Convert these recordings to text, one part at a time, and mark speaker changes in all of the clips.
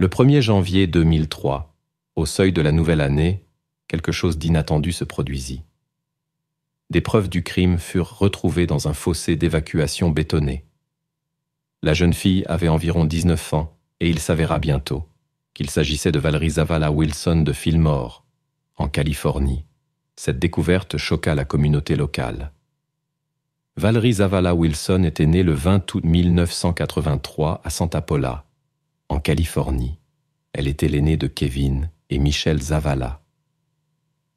Speaker 1: Le 1er janvier 2003, au seuil de la nouvelle année, quelque chose d'inattendu se produisit. Des preuves du crime furent retrouvées dans un fossé d'évacuation bétonné. La jeune fille avait environ 19 ans et il s'avéra bientôt qu'il s'agissait de Valerie Zavala Wilson de Fillmore, en Californie. Cette découverte choqua la communauté locale. Valerie Zavala Wilson était née le 20 août 1983 à Santa Paula, en Californie. Elle était l'aînée de Kevin et Michelle Zavala.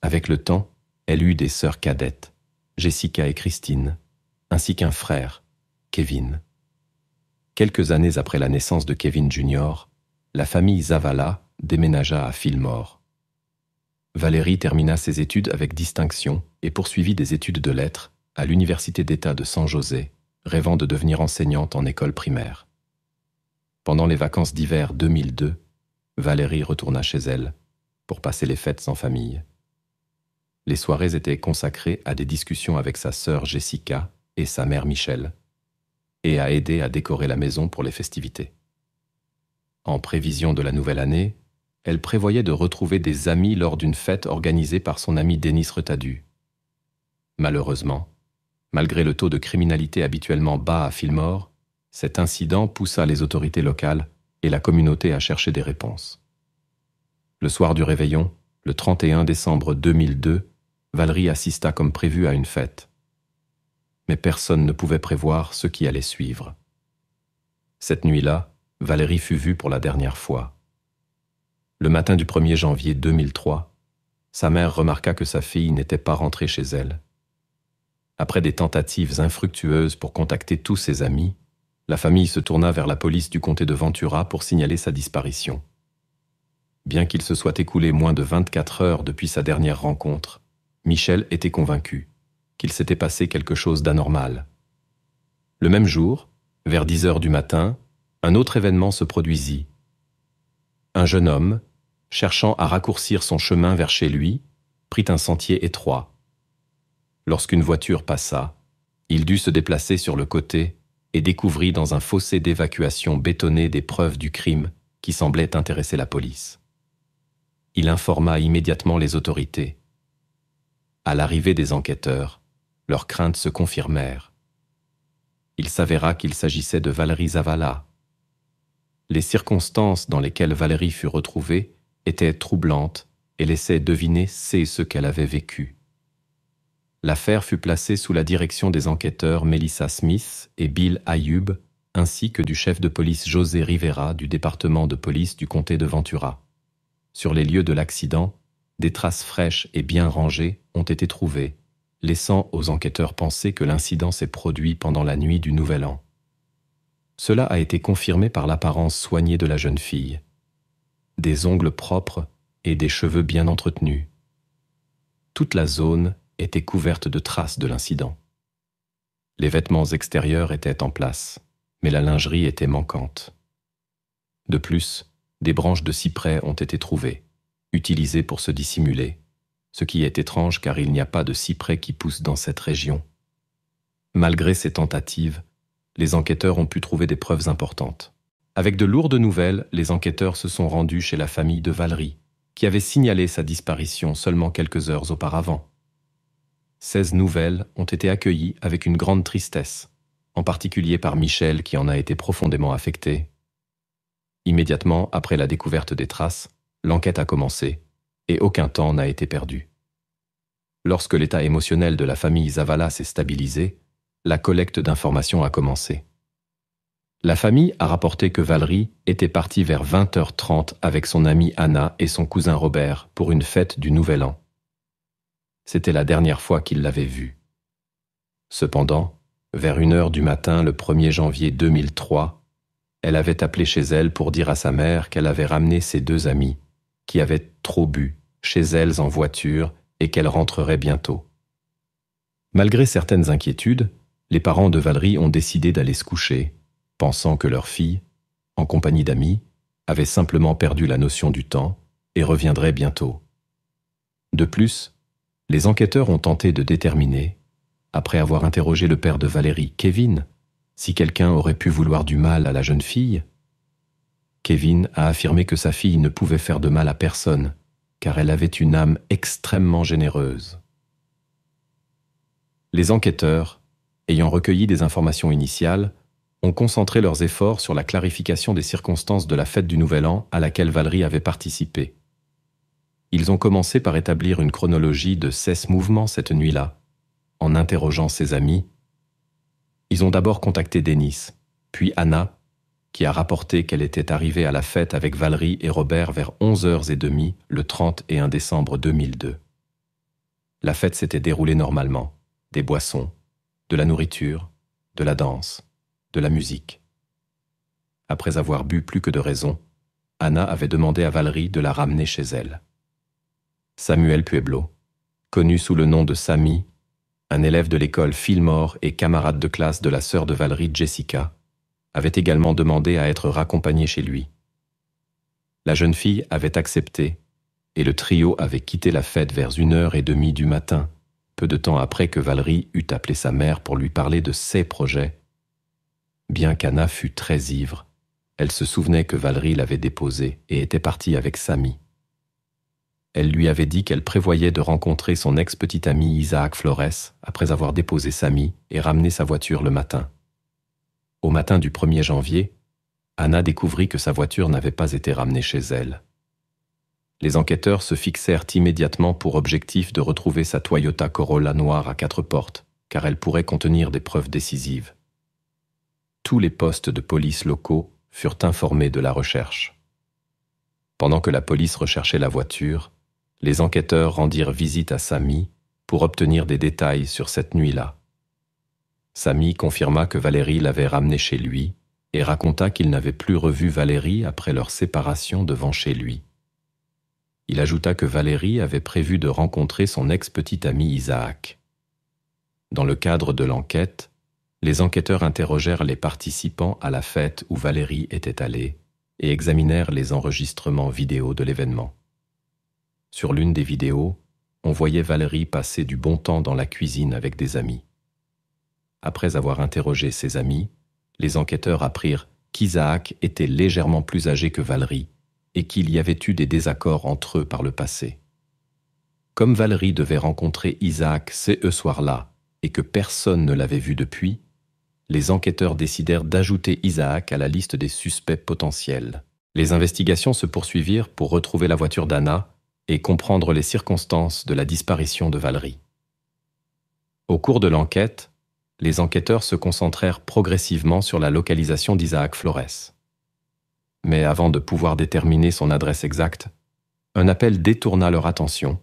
Speaker 1: Avec le temps, elle eut des sœurs cadettes, Jessica et Christine, ainsi qu'un frère, Kevin. Quelques années après la naissance de Kevin Jr., la famille Zavala déménagea à Fillmore. Valérie termina ses études avec distinction et poursuivit des études de lettres à l'Université d'État de San José, rêvant de devenir enseignante en école primaire. Pendant les vacances d'hiver 2002, Valérie retourna chez elle pour passer les fêtes en famille. Les soirées étaient consacrées à des discussions avec sa sœur Jessica et sa mère Michel, et à aider à décorer la maison pour les festivités. En prévision de la nouvelle année, elle prévoyait de retrouver des amis lors d'une fête organisée par son ami Denis Retadu. Malheureusement, malgré le taux de criminalité habituellement bas à Fillmore, cet incident poussa les autorités locales et la communauté à chercher des réponses. Le soir du réveillon, le 31 décembre 2002, Valérie assista comme prévu à une fête. Mais personne ne pouvait prévoir ce qui allait suivre. Cette nuit-là, Valérie fut vue pour la dernière fois. Le matin du 1er janvier 2003, sa mère remarqua que sa fille n'était pas rentrée chez elle. Après des tentatives infructueuses pour contacter tous ses amis, la famille se tourna vers la police du comté de Ventura pour signaler sa disparition. Bien qu'il se soit écoulé moins de 24 heures depuis sa dernière rencontre, Michel était convaincu qu'il s'était passé quelque chose d'anormal. Le même jour, vers 10 heures du matin, un autre événement se produisit. Un jeune homme, cherchant à raccourcir son chemin vers chez lui, prit un sentier étroit. Lorsqu'une voiture passa, il dut se déplacer sur le côté et découvrit dans un fossé d'évacuation bétonné des preuves du crime qui semblaient intéresser la police. Il informa immédiatement les autorités. À l'arrivée des enquêteurs, leurs craintes se confirmèrent. Il s'avéra qu'il s'agissait de Valérie Zavala. Les circonstances dans lesquelles Valérie fut retrouvée étaient troublantes et laissaient deviner c'est ce qu'elle avait vécu l'affaire fut placée sous la direction des enquêteurs Melissa Smith et Bill Ayub, ainsi que du chef de police José Rivera du département de police du comté de Ventura. Sur les lieux de l'accident, des traces fraîches et bien rangées ont été trouvées, laissant aux enquêteurs penser que l'incident s'est produit pendant la nuit du Nouvel An. Cela a été confirmé par l'apparence soignée de la jeune fille. Des ongles propres et des cheveux bien entretenus. Toute la zone était couverte de traces de l'incident. Les vêtements extérieurs étaient en place, mais la lingerie était manquante. De plus, des branches de cyprès ont été trouvées, utilisées pour se dissimuler, ce qui est étrange car il n'y a pas de cyprès qui pousse dans cette région. Malgré ces tentatives, les enquêteurs ont pu trouver des preuves importantes. Avec de lourdes nouvelles, les enquêteurs se sont rendus chez la famille de Valérie, qui avait signalé sa disparition seulement quelques heures auparavant. 16 nouvelles ont été accueillies avec une grande tristesse, en particulier par Michel qui en a été profondément affecté. Immédiatement après la découverte des traces, l'enquête a commencé, et aucun temps n'a été perdu. Lorsque l'état émotionnel de la famille Zavala s'est stabilisé, la collecte d'informations a commencé. La famille a rapporté que Valérie était partie vers 20h30 avec son amie Anna et son cousin Robert pour une fête du Nouvel An. C'était la dernière fois qu'il l'avait vue. Cependant, vers une heure du matin le 1er janvier 2003, elle avait appelé chez elle pour dire à sa mère qu'elle avait ramené ses deux amis, qui avaient trop bu, chez elles en voiture et qu'elle rentrerait bientôt. Malgré certaines inquiétudes, les parents de Valérie ont décidé d'aller se coucher, pensant que leur fille, en compagnie d'amis, avait simplement perdu la notion du temps et reviendrait bientôt. De plus, les enquêteurs ont tenté de déterminer, après avoir interrogé le père de Valérie, Kevin, si quelqu'un aurait pu vouloir du mal à la jeune fille. Kevin a affirmé que sa fille ne pouvait faire de mal à personne, car elle avait une âme extrêmement généreuse. Les enquêteurs, ayant recueilli des informations initiales, ont concentré leurs efforts sur la clarification des circonstances de la fête du Nouvel An à laquelle Valérie avait participé. Ils ont commencé par établir une chronologie de 16 mouvements cette nuit-là, en interrogeant ses amis. Ils ont d'abord contacté Denis, puis Anna, qui a rapporté qu'elle était arrivée à la fête avec Valérie et Robert vers 11h30 le 31 décembre 2002. La fête s'était déroulée normalement, des boissons, de la nourriture, de la danse, de la musique. Après avoir bu plus que de raison, Anna avait demandé à Valérie de la ramener chez elle. Samuel Pueblo, connu sous le nom de Sami, un élève de l'école Fillmore et camarade de classe de la sœur de Valérie Jessica, avait également demandé à être raccompagné chez lui. La jeune fille avait accepté, et le trio avait quitté la fête vers une heure et demie du matin, peu de temps après que Valérie eut appelé sa mère pour lui parler de ses projets. Bien qu'Anna fût très ivre, elle se souvenait que Valérie l'avait déposée et était partie avec Samy elle lui avait dit qu'elle prévoyait de rencontrer son ex-petit ami Isaac Flores après avoir déposé Samy et ramené sa voiture le matin. Au matin du 1er janvier, Anna découvrit que sa voiture n'avait pas été ramenée chez elle. Les enquêteurs se fixèrent immédiatement pour objectif de retrouver sa Toyota Corolla noire à quatre portes, car elle pourrait contenir des preuves décisives. Tous les postes de police locaux furent informés de la recherche. Pendant que la police recherchait la voiture, les enquêteurs rendirent visite à Samy pour obtenir des détails sur cette nuit-là. Samy confirma que Valérie l'avait ramené chez lui et raconta qu'il n'avait plus revu Valérie après leur séparation devant chez lui. Il ajouta que Valérie avait prévu de rencontrer son ex-petit ami Isaac. Dans le cadre de l'enquête, les enquêteurs interrogèrent les participants à la fête où Valérie était allée et examinèrent les enregistrements vidéo de l'événement. Sur l'une des vidéos, on voyait Valérie passer du bon temps dans la cuisine avec des amis. Après avoir interrogé ses amis, les enquêteurs apprirent qu'Isaac était légèrement plus âgé que Valérie et qu'il y avait eu des désaccords entre eux par le passé. Comme Valérie devait rencontrer Isaac ce soir-là et que personne ne l'avait vu depuis, les enquêteurs décidèrent d'ajouter Isaac à la liste des suspects potentiels. Les investigations se poursuivirent pour retrouver la voiture d'Anna et comprendre les circonstances de la disparition de Valérie. Au cours de l'enquête, les enquêteurs se concentrèrent progressivement sur la localisation d'Isaac Flores. Mais avant de pouvoir déterminer son adresse exacte, un appel détourna leur attention,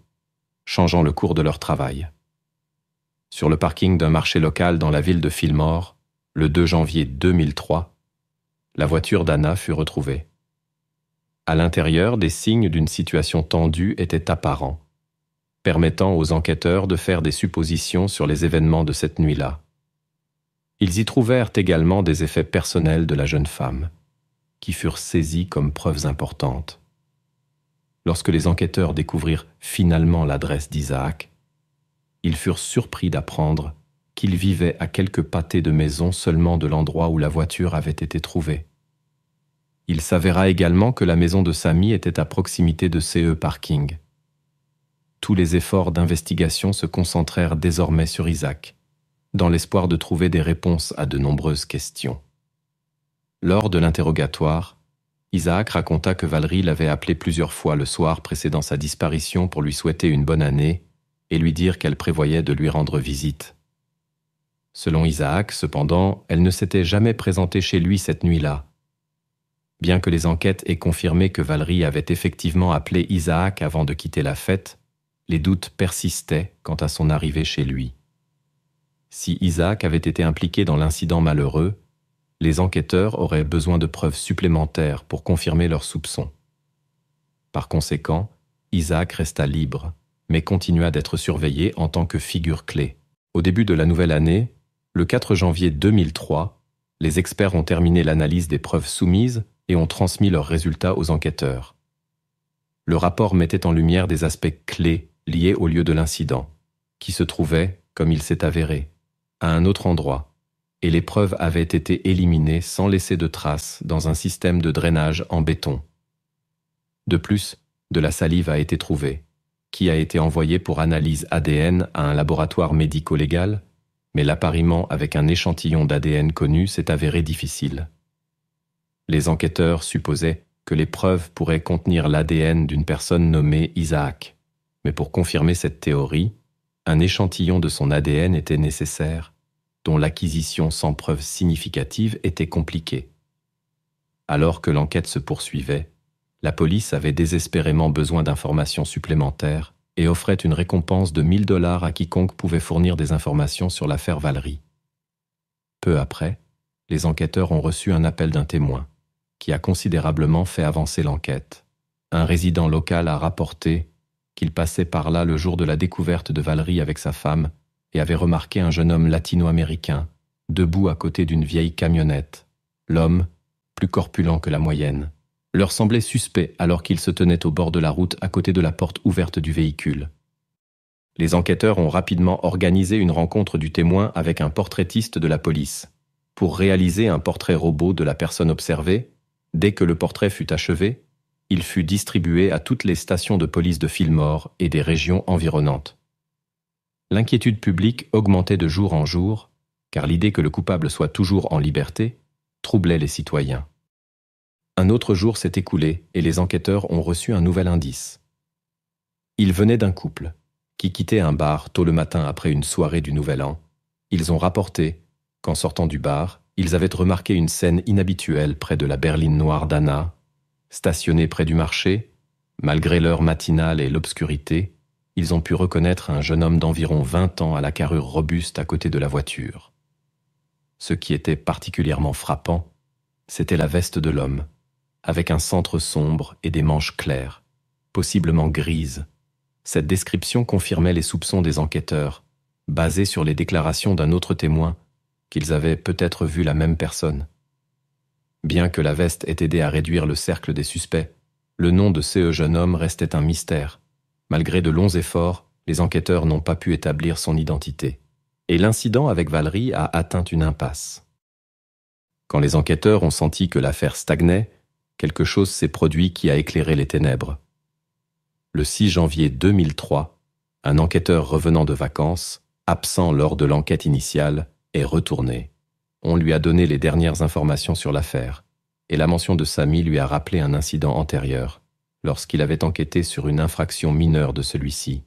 Speaker 1: changeant le cours de leur travail. Sur le parking d'un marché local dans la ville de Fillmore, le 2 janvier 2003, la voiture d'Anna fut retrouvée. À l'intérieur, des signes d'une situation tendue étaient apparents, permettant aux enquêteurs de faire des suppositions sur les événements de cette nuit-là. Ils y trouvèrent également des effets personnels de la jeune femme, qui furent saisis comme preuves importantes. Lorsque les enquêteurs découvrirent finalement l'adresse d'Isaac, ils furent surpris d'apprendre qu'il vivait à quelques pâtés de maison seulement de l'endroit où la voiture avait été trouvée. Il s'avéra également que la maison de Samy était à proximité de CE Parking. Tous les efforts d'investigation se concentrèrent désormais sur Isaac, dans l'espoir de trouver des réponses à de nombreuses questions. Lors de l'interrogatoire, Isaac raconta que Valérie l'avait appelé plusieurs fois le soir précédant sa disparition pour lui souhaiter une bonne année et lui dire qu'elle prévoyait de lui rendre visite. Selon Isaac, cependant, elle ne s'était jamais présentée chez lui cette nuit-là, Bien que les enquêtes aient confirmé que Valérie avait effectivement appelé Isaac avant de quitter la fête, les doutes persistaient quant à son arrivée chez lui. Si Isaac avait été impliqué dans l'incident malheureux, les enquêteurs auraient besoin de preuves supplémentaires pour confirmer leurs soupçons. Par conséquent, Isaac resta libre, mais continua d'être surveillé en tant que figure clé. Au début de la nouvelle année, le 4 janvier 2003, les experts ont terminé l'analyse des preuves soumises et ont transmis leurs résultats aux enquêteurs. Le rapport mettait en lumière des aspects clés liés au lieu de l'incident, qui se trouvait, comme il s'est avéré, à un autre endroit, et les preuves avaient été éliminées sans laisser de traces dans un système de drainage en béton. De plus, de la salive a été trouvée, qui a été envoyée pour analyse ADN à un laboratoire médico-légal, mais l'appariement avec un échantillon d'ADN connu s'est avéré difficile les enquêteurs supposaient que les preuves pourraient contenir l'ADN d'une personne nommée Isaac. Mais pour confirmer cette théorie, un échantillon de son ADN était nécessaire, dont l'acquisition sans preuve significative était compliquée. Alors que l'enquête se poursuivait, la police avait désespérément besoin d'informations supplémentaires et offrait une récompense de 1000 dollars à quiconque pouvait fournir des informations sur l'affaire Valerie. Peu après, les enquêteurs ont reçu un appel d'un témoin a considérablement fait avancer l'enquête. Un résident local a rapporté qu'il passait par là le jour de la découverte de Valérie avec sa femme et avait remarqué un jeune homme latino-américain, debout à côté d'une vieille camionnette. L'homme, plus corpulent que la moyenne, leur semblait suspect alors qu'il se tenait au bord de la route à côté de la porte ouverte du véhicule. Les enquêteurs ont rapidement organisé une rencontre du témoin avec un portraitiste de la police. Pour réaliser un portrait robot de la personne observée, Dès que le portrait fut achevé, il fut distribué à toutes les stations de police de Fillmore et des régions environnantes. L'inquiétude publique augmentait de jour en jour, car l'idée que le coupable soit toujours en liberté troublait les citoyens. Un autre jour s'est écoulé et les enquêteurs ont reçu un nouvel indice. Il venait d'un couple qui quittait un bar tôt le matin après une soirée du Nouvel An. Ils ont rapporté qu'en sortant du bar, ils avaient remarqué une scène inhabituelle près de la berline noire d'Anna, stationnée près du marché. Malgré l'heure matinale et l'obscurité, ils ont pu reconnaître un jeune homme d'environ 20 ans à la carrure robuste à côté de la voiture. Ce qui était particulièrement frappant, c'était la veste de l'homme, avec un centre sombre et des manches claires, possiblement grises. Cette description confirmait les soupçons des enquêteurs, basés sur les déclarations d'un autre témoin qu'ils avaient peut-être vu la même personne. Bien que la veste ait aidé à réduire le cercle des suspects, le nom de ce jeune homme restait un mystère. Malgré de longs efforts, les enquêteurs n'ont pas pu établir son identité. Et l'incident avec Valérie a atteint une impasse. Quand les enquêteurs ont senti que l'affaire stagnait, quelque chose s'est produit qui a éclairé les ténèbres. Le 6 janvier 2003, un enquêteur revenant de vacances, absent lors de l'enquête initiale, retourné. On lui a donné les dernières informations sur l'affaire, et la mention de Samy lui a rappelé un incident antérieur, lorsqu'il avait enquêté sur une infraction mineure de celui-ci.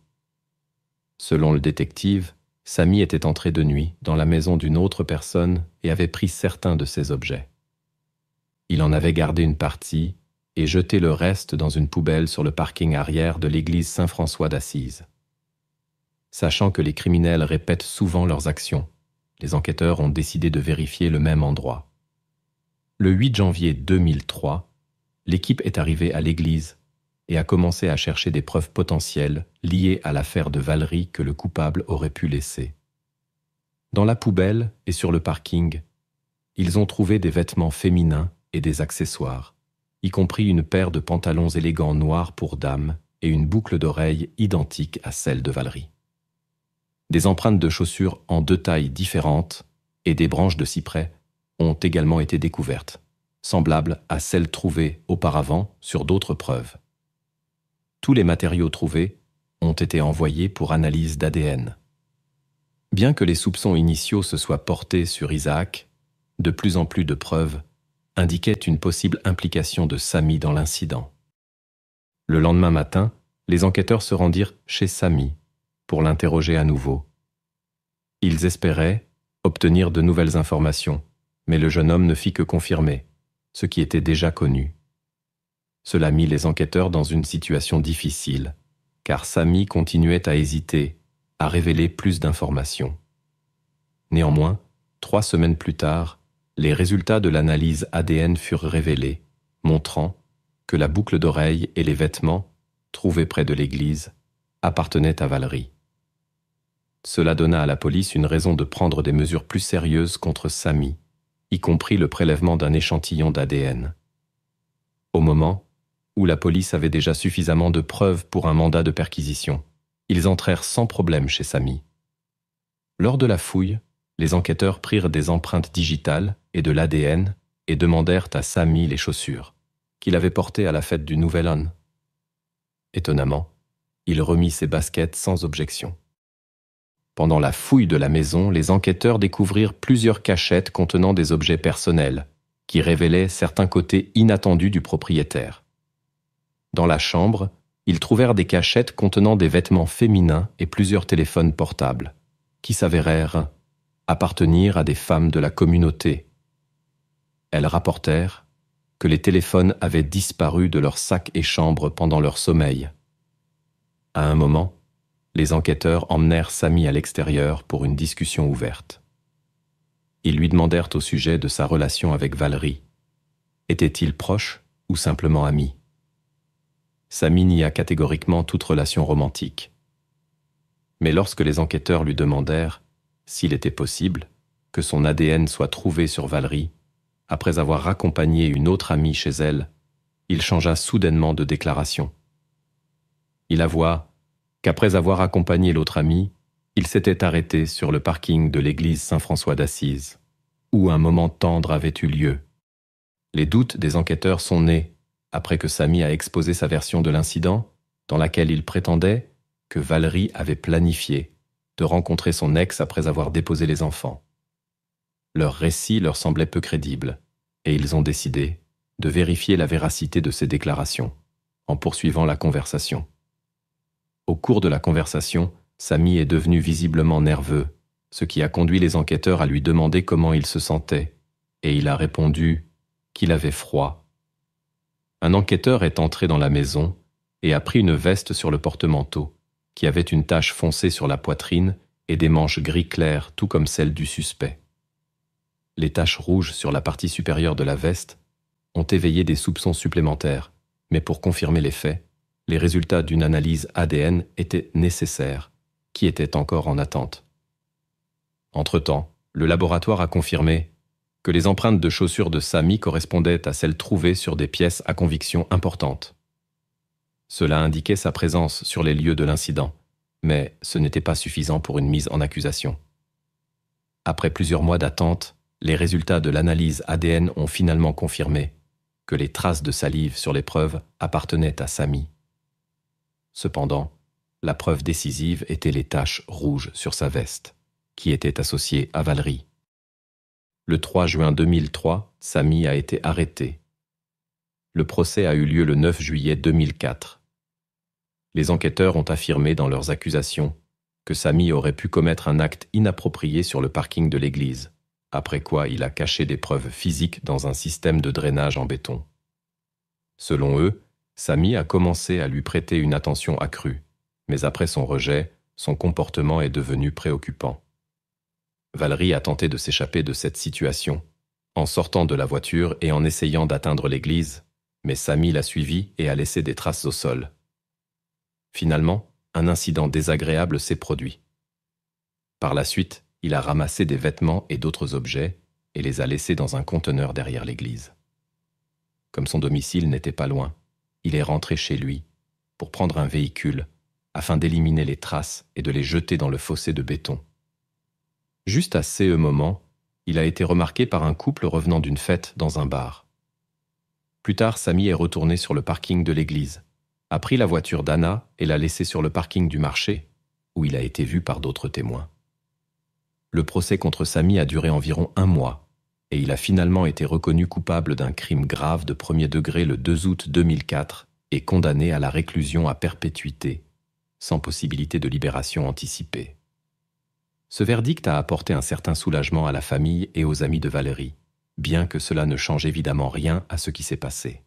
Speaker 1: Selon le détective, Samy était entré de nuit dans la maison d'une autre personne et avait pris certains de ses objets. Il en avait gardé une partie et jeté le reste dans une poubelle sur le parking arrière de l'église Saint-François d'Assise. Sachant que les criminels répètent souvent leurs actions, les enquêteurs ont décidé de vérifier le même endroit. Le 8 janvier 2003, l'équipe est arrivée à l'église et a commencé à chercher des preuves potentielles liées à l'affaire de Valérie que le coupable aurait pu laisser. Dans la poubelle et sur le parking, ils ont trouvé des vêtements féminins et des accessoires, y compris une paire de pantalons élégants noirs pour dames et une boucle d'oreille identique à celle de Valérie. Des empreintes de chaussures en deux tailles différentes et des branches de cyprès ont également été découvertes, semblables à celles trouvées auparavant sur d'autres preuves. Tous les matériaux trouvés ont été envoyés pour analyse d'ADN. Bien que les soupçons initiaux se soient portés sur Isaac, de plus en plus de preuves indiquaient une possible implication de Samy dans l'incident. Le lendemain matin, les enquêteurs se rendirent chez Samy, pour l'interroger à nouveau. Ils espéraient obtenir de nouvelles informations, mais le jeune homme ne fit que confirmer ce qui était déjà connu. Cela mit les enquêteurs dans une situation difficile, car Samy continuait à hésiter, à révéler plus d'informations. Néanmoins, trois semaines plus tard, les résultats de l'analyse ADN furent révélés, montrant que la boucle d'oreille et les vêtements, trouvés près de l'église, appartenaient à Valérie. Cela donna à la police une raison de prendre des mesures plus sérieuses contre Samy, y compris le prélèvement d'un échantillon d'ADN. Au moment où la police avait déjà suffisamment de preuves pour un mandat de perquisition, ils entrèrent sans problème chez Samy. Lors de la fouille, les enquêteurs prirent des empreintes digitales et de l'ADN et demandèrent à Samy les chaussures qu'il avait portées à la fête du Nouvel An. Étonnamment, il remit ses baskets sans objection. Pendant la fouille de la maison, les enquêteurs découvrirent plusieurs cachettes contenant des objets personnels, qui révélaient certains côtés inattendus du propriétaire. Dans la chambre, ils trouvèrent des cachettes contenant des vêtements féminins et plusieurs téléphones portables, qui s'avérèrent appartenir à des femmes de la communauté. Elles rapportèrent que les téléphones avaient disparu de leurs sacs et chambres pendant leur sommeil. À un moment, les enquêteurs emmenèrent Samy à l'extérieur pour une discussion ouverte. Ils lui demandèrent au sujet de sa relation avec Valérie. Était-il proche ou simplement ami Samy nia catégoriquement toute relation romantique. Mais lorsque les enquêteurs lui demandèrent s'il était possible que son ADN soit trouvé sur Valérie, après avoir raccompagné une autre amie chez elle, il changea soudainement de déclaration. Il avoua qu'après avoir accompagné l'autre ami, il s'était arrêté sur le parking de l'église Saint-François d'Assise, où un moment tendre avait eu lieu. Les doutes des enquêteurs sont nés après que Samy a exposé sa version de l'incident, dans laquelle il prétendait que Valérie avait planifié de rencontrer son ex après avoir déposé les enfants. Leur récit leur semblait peu crédible, et ils ont décidé de vérifier la véracité de ces déclarations en poursuivant la conversation. Au cours de la conversation, Samy est devenu visiblement nerveux, ce qui a conduit les enquêteurs à lui demander comment il se sentait, et il a répondu qu'il avait froid. Un enquêteur est entré dans la maison et a pris une veste sur le porte-manteau, qui avait une tache foncée sur la poitrine et des manches gris clair, tout comme celles du suspect. Les taches rouges sur la partie supérieure de la veste ont éveillé des soupçons supplémentaires, mais pour confirmer les faits, les résultats d'une analyse ADN étaient nécessaires, qui étaient encore en attente. Entre-temps, le laboratoire a confirmé que les empreintes de chaussures de Sami correspondaient à celles trouvées sur des pièces à conviction importantes. Cela indiquait sa présence sur les lieux de l'incident, mais ce n'était pas suffisant pour une mise en accusation. Après plusieurs mois d'attente, les résultats de l'analyse ADN ont finalement confirmé que les traces de salive sur l'épreuve appartenaient à Sami. Cependant, la preuve décisive était les taches rouges sur sa veste, qui étaient associées à Valérie. Le 3 juin 2003, Samy a été arrêté. Le procès a eu lieu le 9 juillet 2004. Les enquêteurs ont affirmé dans leurs accusations que Samy aurait pu commettre un acte inapproprié sur le parking de l'église, après quoi il a caché des preuves physiques dans un système de drainage en béton. Selon eux, Samy a commencé à lui prêter une attention accrue, mais après son rejet, son comportement est devenu préoccupant. Valérie a tenté de s'échapper de cette situation, en sortant de la voiture et en essayant d'atteindre l'église, mais Samy l'a suivi et a laissé des traces au sol. Finalement, un incident désagréable s'est produit. Par la suite, il a ramassé des vêtements et d'autres objets et les a laissés dans un conteneur derrière l'église. Comme son domicile n'était pas loin, il est rentré chez lui pour prendre un véhicule afin d'éliminer les traces et de les jeter dans le fossé de béton. Juste à ce moment, il a été remarqué par un couple revenant d'une fête dans un bar. Plus tard, Samy est retourné sur le parking de l'église, a pris la voiture d'Anna et l'a laissée sur le parking du marché, où il a été vu par d'autres témoins. Le procès contre Samy a duré environ un mois, et il a finalement été reconnu coupable d'un crime grave de premier degré le 2 août 2004 et condamné à la réclusion à perpétuité, sans possibilité de libération anticipée. Ce verdict a apporté un certain soulagement à la famille et aux amis de Valérie, bien que cela ne change évidemment rien à ce qui s'est passé.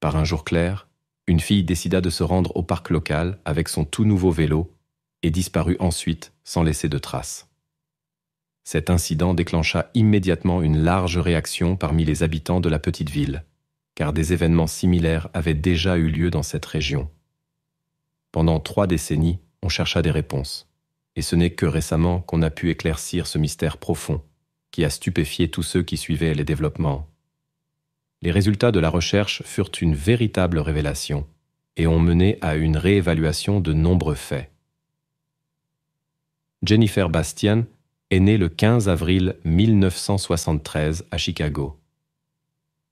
Speaker 1: Par un jour clair, une fille décida de se rendre au parc local avec son tout nouveau vélo et disparut ensuite sans laisser de traces. Cet incident déclencha immédiatement une large réaction parmi les habitants de la petite ville, car des événements similaires avaient déjà eu lieu dans cette région. Pendant trois décennies, on chercha des réponses, et ce n'est que récemment qu'on a pu éclaircir ce mystère profond, qui a stupéfié tous ceux qui suivaient les développements. Les résultats de la recherche furent une véritable révélation, et ont mené à une réévaluation de nombreux faits. Jennifer Bastian, est née le 15 avril 1973 à Chicago.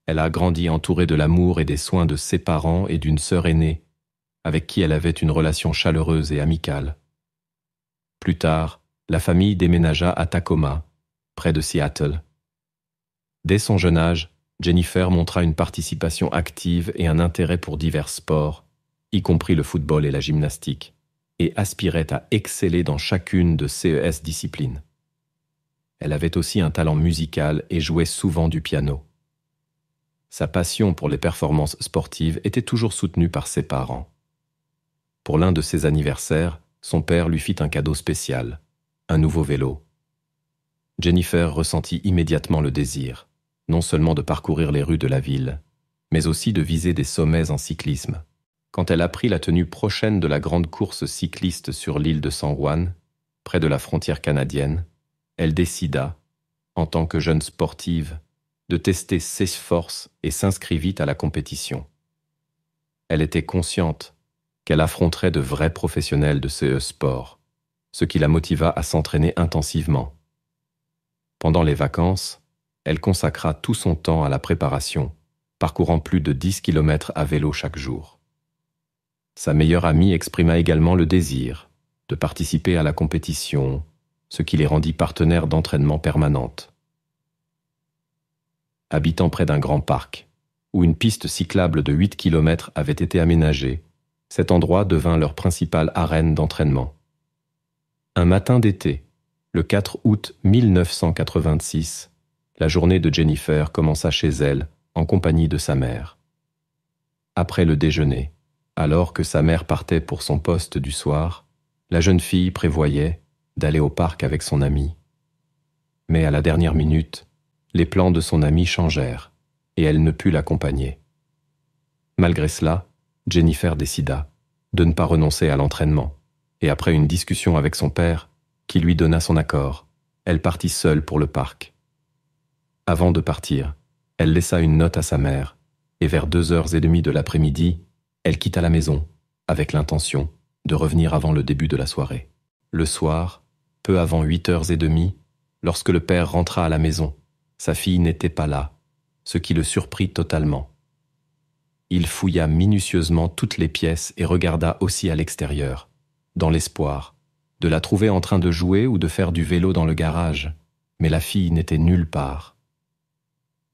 Speaker 1: Elle a grandi entourée de l'amour et des soins de ses parents et d'une sœur aînée, avec qui elle avait une relation chaleureuse et amicale. Plus tard, la famille déménagea à Tacoma, près de Seattle. Dès son jeune âge, Jennifer montra une participation active et un intérêt pour divers sports, y compris le football et la gymnastique, et aspirait à exceller dans chacune de ces disciplines. Elle avait aussi un talent musical et jouait souvent du piano. Sa passion pour les performances sportives était toujours soutenue par ses parents. Pour l'un de ses anniversaires, son père lui fit un cadeau spécial, un nouveau vélo. Jennifer ressentit immédiatement le désir, non seulement de parcourir les rues de la ville, mais aussi de viser des sommets en cyclisme. Quand elle apprit la tenue prochaine de la grande course cycliste sur l'île de San Juan, près de la frontière canadienne, elle décida, en tant que jeune sportive, de tester ses forces et s'inscrivit à la compétition. Elle était consciente qu'elle affronterait de vrais professionnels de ce sport, ce qui la motiva à s'entraîner intensivement. Pendant les vacances, elle consacra tout son temps à la préparation, parcourant plus de 10 km à vélo chaque jour. Sa meilleure amie exprima également le désir de participer à la compétition ce qui les rendit partenaires d'entraînement permanente. Habitant près d'un grand parc, où une piste cyclable de 8 km avait été aménagée, cet endroit devint leur principale arène d'entraînement. Un matin d'été, le 4 août 1986, la journée de Jennifer commença chez elle, en compagnie de sa mère. Après le déjeuner, alors que sa mère partait pour son poste du soir, la jeune fille prévoyait, d'aller au parc avec son ami. Mais à la dernière minute, les plans de son ami changèrent et elle ne put l'accompagner. Malgré cela, Jennifer décida de ne pas renoncer à l'entraînement et après une discussion avec son père, qui lui donna son accord, elle partit seule pour le parc. Avant de partir, elle laissa une note à sa mère, et vers deux heures et demie de l'après-midi, elle quitta la maison, avec l'intention de revenir avant le début de la soirée. Le soir, peu avant huit heures et demie, lorsque le père rentra à la maison, sa fille n'était pas là, ce qui le surprit totalement. Il fouilla minutieusement toutes les pièces et regarda aussi à l'extérieur, dans l'espoir de la trouver en train de jouer ou de faire du vélo dans le garage, mais la fille n'était nulle part.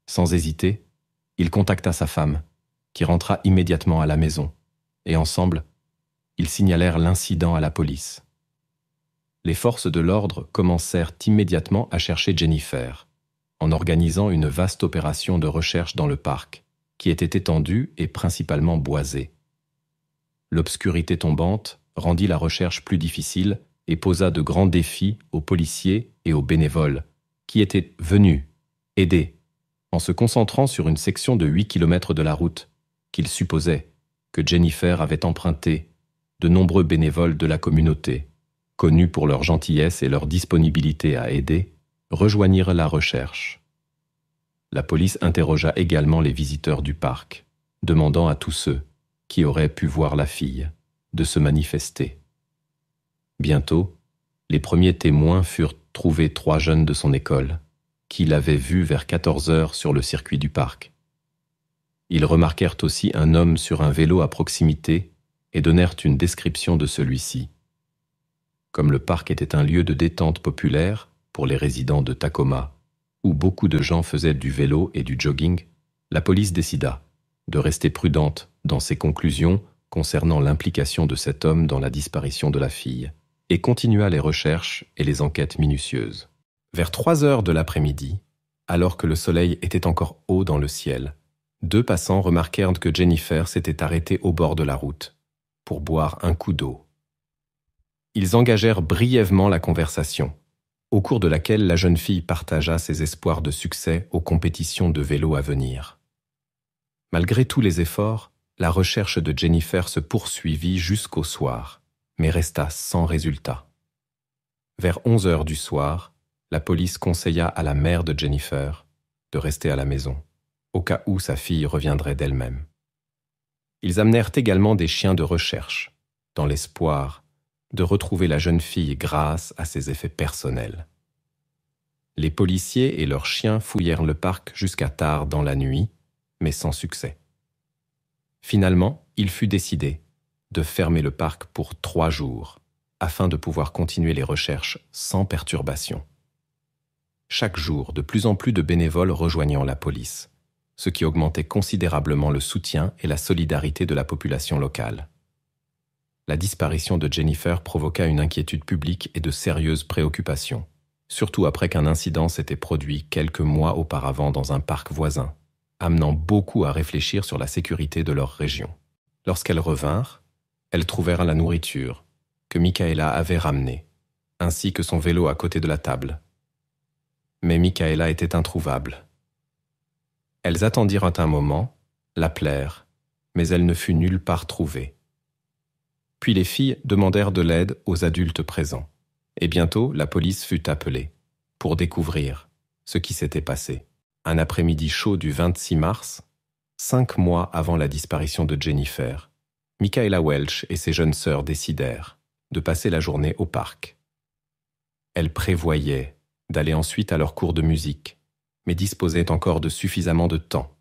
Speaker 1: Sans hésiter, il contacta sa femme, qui rentra immédiatement à la maison, et ensemble, ils signalèrent l'incident à la police les forces de l'ordre commencèrent immédiatement à chercher Jennifer, en organisant une vaste opération de recherche dans le parc, qui était étendue et principalement boisé. L'obscurité tombante rendit la recherche plus difficile et posa de grands défis aux policiers et aux bénévoles, qui étaient venus aider, en se concentrant sur une section de 8 km de la route, qu'ils supposaient que Jennifer avait empruntée, de nombreux bénévoles de la communauté connus pour leur gentillesse et leur disponibilité à aider, rejoignirent la recherche. La police interrogea également les visiteurs du parc, demandant à tous ceux qui auraient pu voir la fille de se manifester. Bientôt, les premiers témoins furent trouvés trois jeunes de son école, qui l'avaient vue vers 14 heures sur le circuit du parc. Ils remarquèrent aussi un homme sur un vélo à proximité et donnèrent une description de celui-ci comme le parc était un lieu de détente populaire pour les résidents de Tacoma, où beaucoup de gens faisaient du vélo et du jogging, la police décida de rester prudente dans ses conclusions concernant l'implication de cet homme dans la disparition de la fille, et continua les recherches et les enquêtes minutieuses. Vers trois heures de l'après-midi, alors que le soleil était encore haut dans le ciel, deux passants remarquèrent que Jennifer s'était arrêtée au bord de la route pour boire un coup d'eau. Ils engagèrent brièvement la conversation, au cours de laquelle la jeune fille partagea ses espoirs de succès aux compétitions de vélo à venir. Malgré tous les efforts, la recherche de Jennifer se poursuivit jusqu'au soir, mais resta sans résultat. Vers 11 heures du soir, la police conseilla à la mère de Jennifer de rester à la maison, au cas où sa fille reviendrait d'elle-même. Ils amenèrent également des chiens de recherche, dans l'espoir de retrouver la jeune fille grâce à ses effets personnels. Les policiers et leurs chiens fouillèrent le parc jusqu'à tard dans la nuit, mais sans succès. Finalement, il fut décidé de fermer le parc pour trois jours, afin de pouvoir continuer les recherches sans perturbation. Chaque jour, de plus en plus de bénévoles rejoignant la police, ce qui augmentait considérablement le soutien et la solidarité de la population locale la disparition de Jennifer provoqua une inquiétude publique et de sérieuses préoccupations, surtout après qu'un incident s'était produit quelques mois auparavant dans un parc voisin, amenant beaucoup à réfléchir sur la sécurité de leur région. Lorsqu'elles revinrent, elles trouvèrent la nourriture que Michaela avait ramenée, ainsi que son vélo à côté de la table. Mais Michaela était introuvable. Elles attendirent un moment, l'appelèrent, mais elle ne fut nulle part trouvée puis les filles demandèrent de l'aide aux adultes présents. Et bientôt, la police fut appelée pour découvrir ce qui s'était passé. Un après-midi chaud du 26 mars, cinq mois avant la disparition de Jennifer, Michaela Welch et ses jeunes sœurs décidèrent de passer la journée au parc. Elles prévoyaient d'aller ensuite à leur cours de musique, mais disposaient encore de suffisamment de temps.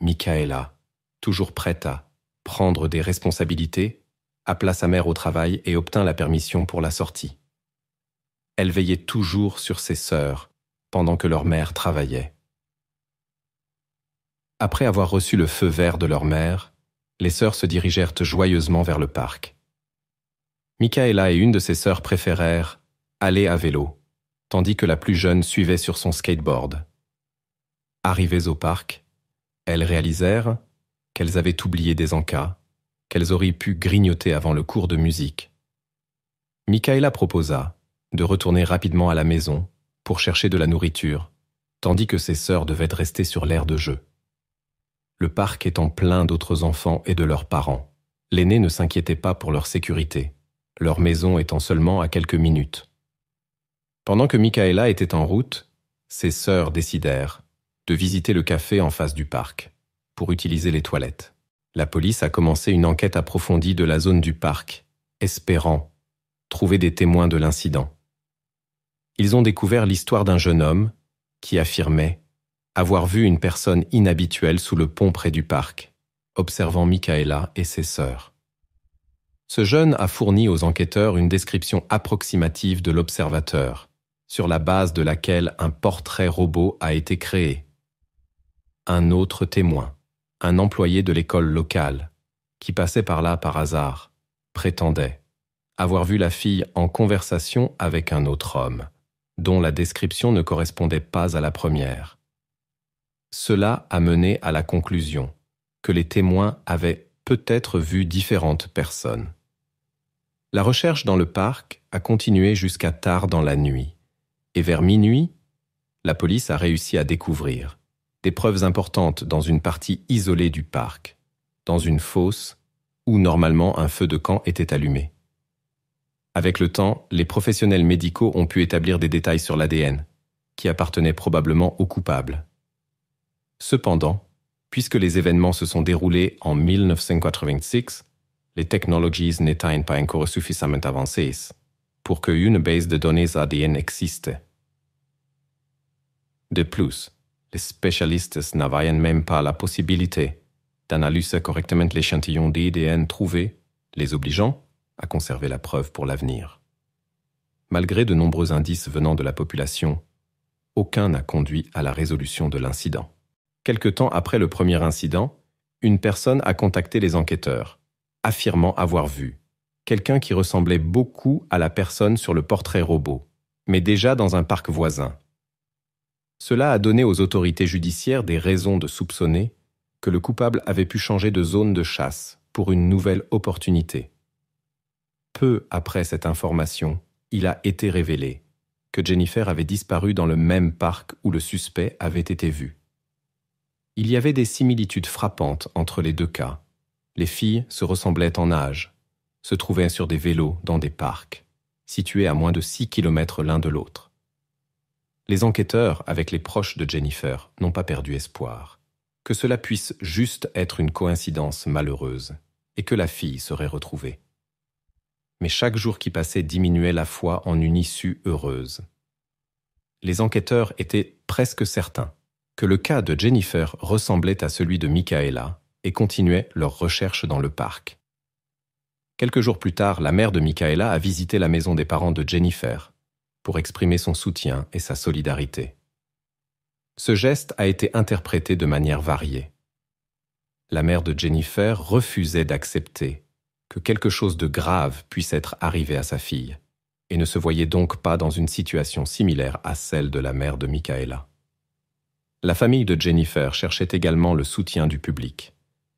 Speaker 1: Michaela, toujours prête à prendre des responsabilités, appela sa mère au travail et obtint la permission pour la sortie. Elle veillait toujours sur ses sœurs, pendant que leur mère travaillait. Après avoir reçu le feu vert de leur mère, les sœurs se dirigèrent joyeusement vers le parc. Michaela et une de ses sœurs préférèrent aller à vélo, tandis que la plus jeune suivait sur son skateboard. Arrivées au parc, elles réalisèrent qu'elles avaient oublié des encas qu'elles auraient pu grignoter avant le cours de musique. Michaela proposa de retourner rapidement à la maison pour chercher de la nourriture, tandis que ses sœurs devaient rester sur l'aire de jeu. Le parc étant plein d'autres enfants et de leurs parents, l'aîné ne s'inquiétait pas pour leur sécurité, leur maison étant seulement à quelques minutes. Pendant que Michaela était en route, ses sœurs décidèrent de visiter le café en face du parc pour utiliser les toilettes la police a commencé une enquête approfondie de la zone du parc, espérant trouver des témoins de l'incident. Ils ont découvert l'histoire d'un jeune homme qui affirmait avoir vu une personne inhabituelle sous le pont près du parc, observant Michaela et ses sœurs. Ce jeune a fourni aux enquêteurs une description approximative de l'observateur, sur la base de laquelle un portrait robot a été créé. Un autre témoin un employé de l'école locale, qui passait par là par hasard, prétendait avoir vu la fille en conversation avec un autre homme, dont la description ne correspondait pas à la première. Cela a mené à la conclusion que les témoins avaient peut-être vu différentes personnes. La recherche dans le parc a continué jusqu'à tard dans la nuit, et vers minuit, la police a réussi à découvrir des preuves importantes dans une partie isolée du parc, dans une fosse où normalement un feu de camp était allumé. Avec le temps, les professionnels médicaux ont pu établir des détails sur l'ADN, qui appartenait probablement au coupable. Cependant, puisque les événements se sont déroulés en 1986, les technologies n'étaient pas encore suffisamment avancées pour qu'une base de données ADN existe. De plus, les spécialistes n'avaient même pas la possibilité d'analyser correctement l'échantillon d'IDN trouvé, les obligeant à conserver la preuve pour l'avenir. Malgré de nombreux indices venant de la population, aucun n'a conduit à la résolution de l'incident. Quelque temps après le premier incident, une personne a contacté les enquêteurs, affirmant avoir vu quelqu'un qui ressemblait beaucoup à la personne sur le portrait robot, mais déjà dans un parc voisin. Cela a donné aux autorités judiciaires des raisons de soupçonner que le coupable avait pu changer de zone de chasse pour une nouvelle opportunité. Peu après cette information, il a été révélé que Jennifer avait disparu dans le même parc où le suspect avait été vu. Il y avait des similitudes frappantes entre les deux cas. Les filles se ressemblaient en âge, se trouvaient sur des vélos dans des parcs, situés à moins de 6 km l'un de l'autre. Les enquêteurs, avec les proches de Jennifer, n'ont pas perdu espoir. Que cela puisse juste être une coïncidence malheureuse, et que la fille serait retrouvée. Mais chaque jour qui passait diminuait la foi en une issue heureuse. Les enquêteurs étaient presque certains que le cas de Jennifer ressemblait à celui de Michaela et continuaient leurs recherches dans le parc. Quelques jours plus tard, la mère de Michaela a visité la maison des parents de Jennifer pour exprimer son soutien et sa solidarité. Ce geste a été interprété de manière variée. La mère de Jennifer refusait d'accepter que quelque chose de grave puisse être arrivé à sa fille, et ne se voyait donc pas dans une situation similaire à celle de la mère de Michaela. La famille de Jennifer cherchait également le soutien du public,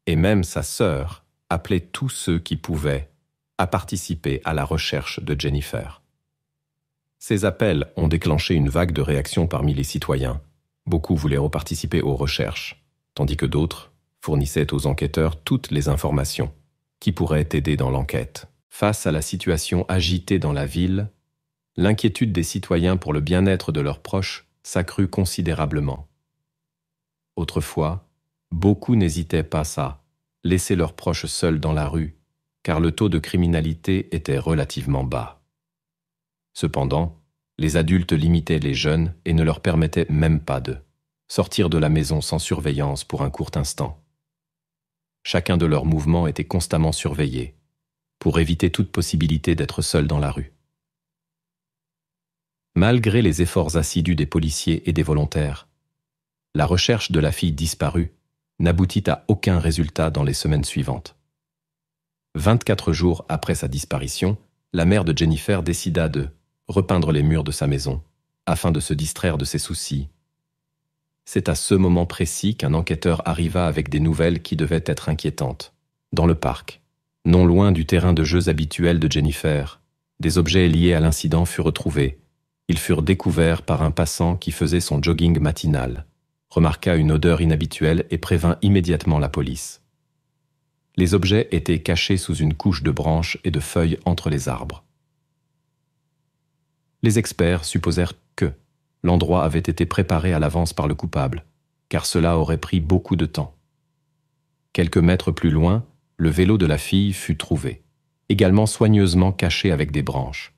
Speaker 1: et même sa sœur appelait tous ceux qui pouvaient à participer à la recherche de Jennifer. Ces appels ont déclenché une vague de réactions parmi les citoyens. Beaucoup voulaient reparticiper aux recherches, tandis que d'autres fournissaient aux enquêteurs toutes les informations qui pourraient aider dans l'enquête. Face à la situation agitée dans la ville, l'inquiétude des citoyens pour le bien-être de leurs proches s'accrut considérablement. Autrefois, beaucoup n'hésitaient pas à laisser leurs proches seuls dans la rue, car le taux de criminalité était relativement bas. Cependant, les adultes limitaient les jeunes et ne leur permettaient même pas de sortir de la maison sans surveillance pour un court instant. Chacun de leurs mouvements était constamment surveillé, pour éviter toute possibilité d'être seul dans la rue. Malgré les efforts assidus des policiers et des volontaires, la recherche de la fille disparue n'aboutit à aucun résultat dans les semaines suivantes. 24 jours après sa disparition, la mère de Jennifer décida de repeindre les murs de sa maison, afin de se distraire de ses soucis. C'est à ce moment précis qu'un enquêteur arriva avec des nouvelles qui devaient être inquiétantes. Dans le parc, non loin du terrain de jeux habituel de Jennifer, des objets liés à l'incident furent retrouvés. Ils furent découverts par un passant qui faisait son jogging matinal, remarqua une odeur inhabituelle et prévint immédiatement la police. Les objets étaient cachés sous une couche de branches et de feuilles entre les arbres les experts supposèrent que l'endroit avait été préparé à l'avance par le coupable, car cela aurait pris beaucoup de temps. Quelques mètres plus loin, le vélo de la fille fut trouvé, également soigneusement caché avec des branches.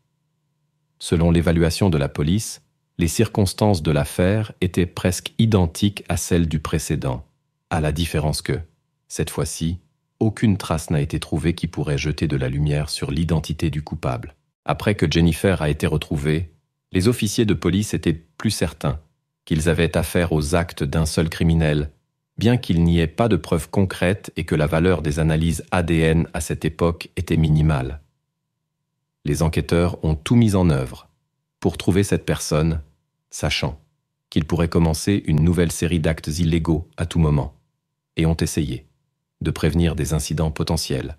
Speaker 1: Selon l'évaluation de la police, les circonstances de l'affaire étaient presque identiques à celles du précédent, à la différence que, cette fois-ci, aucune trace n'a été trouvée qui pourrait jeter de la lumière sur l'identité du coupable. Après que Jennifer a été retrouvée, les officiers de police étaient plus certains qu'ils avaient affaire aux actes d'un seul criminel, bien qu'il n'y ait pas de preuves concrètes et que la valeur des analyses ADN à cette époque était minimale. Les enquêteurs ont tout mis en œuvre pour trouver cette personne, sachant qu'ils pourraient commencer une nouvelle série d'actes illégaux à tout moment, et ont essayé de prévenir des incidents potentiels.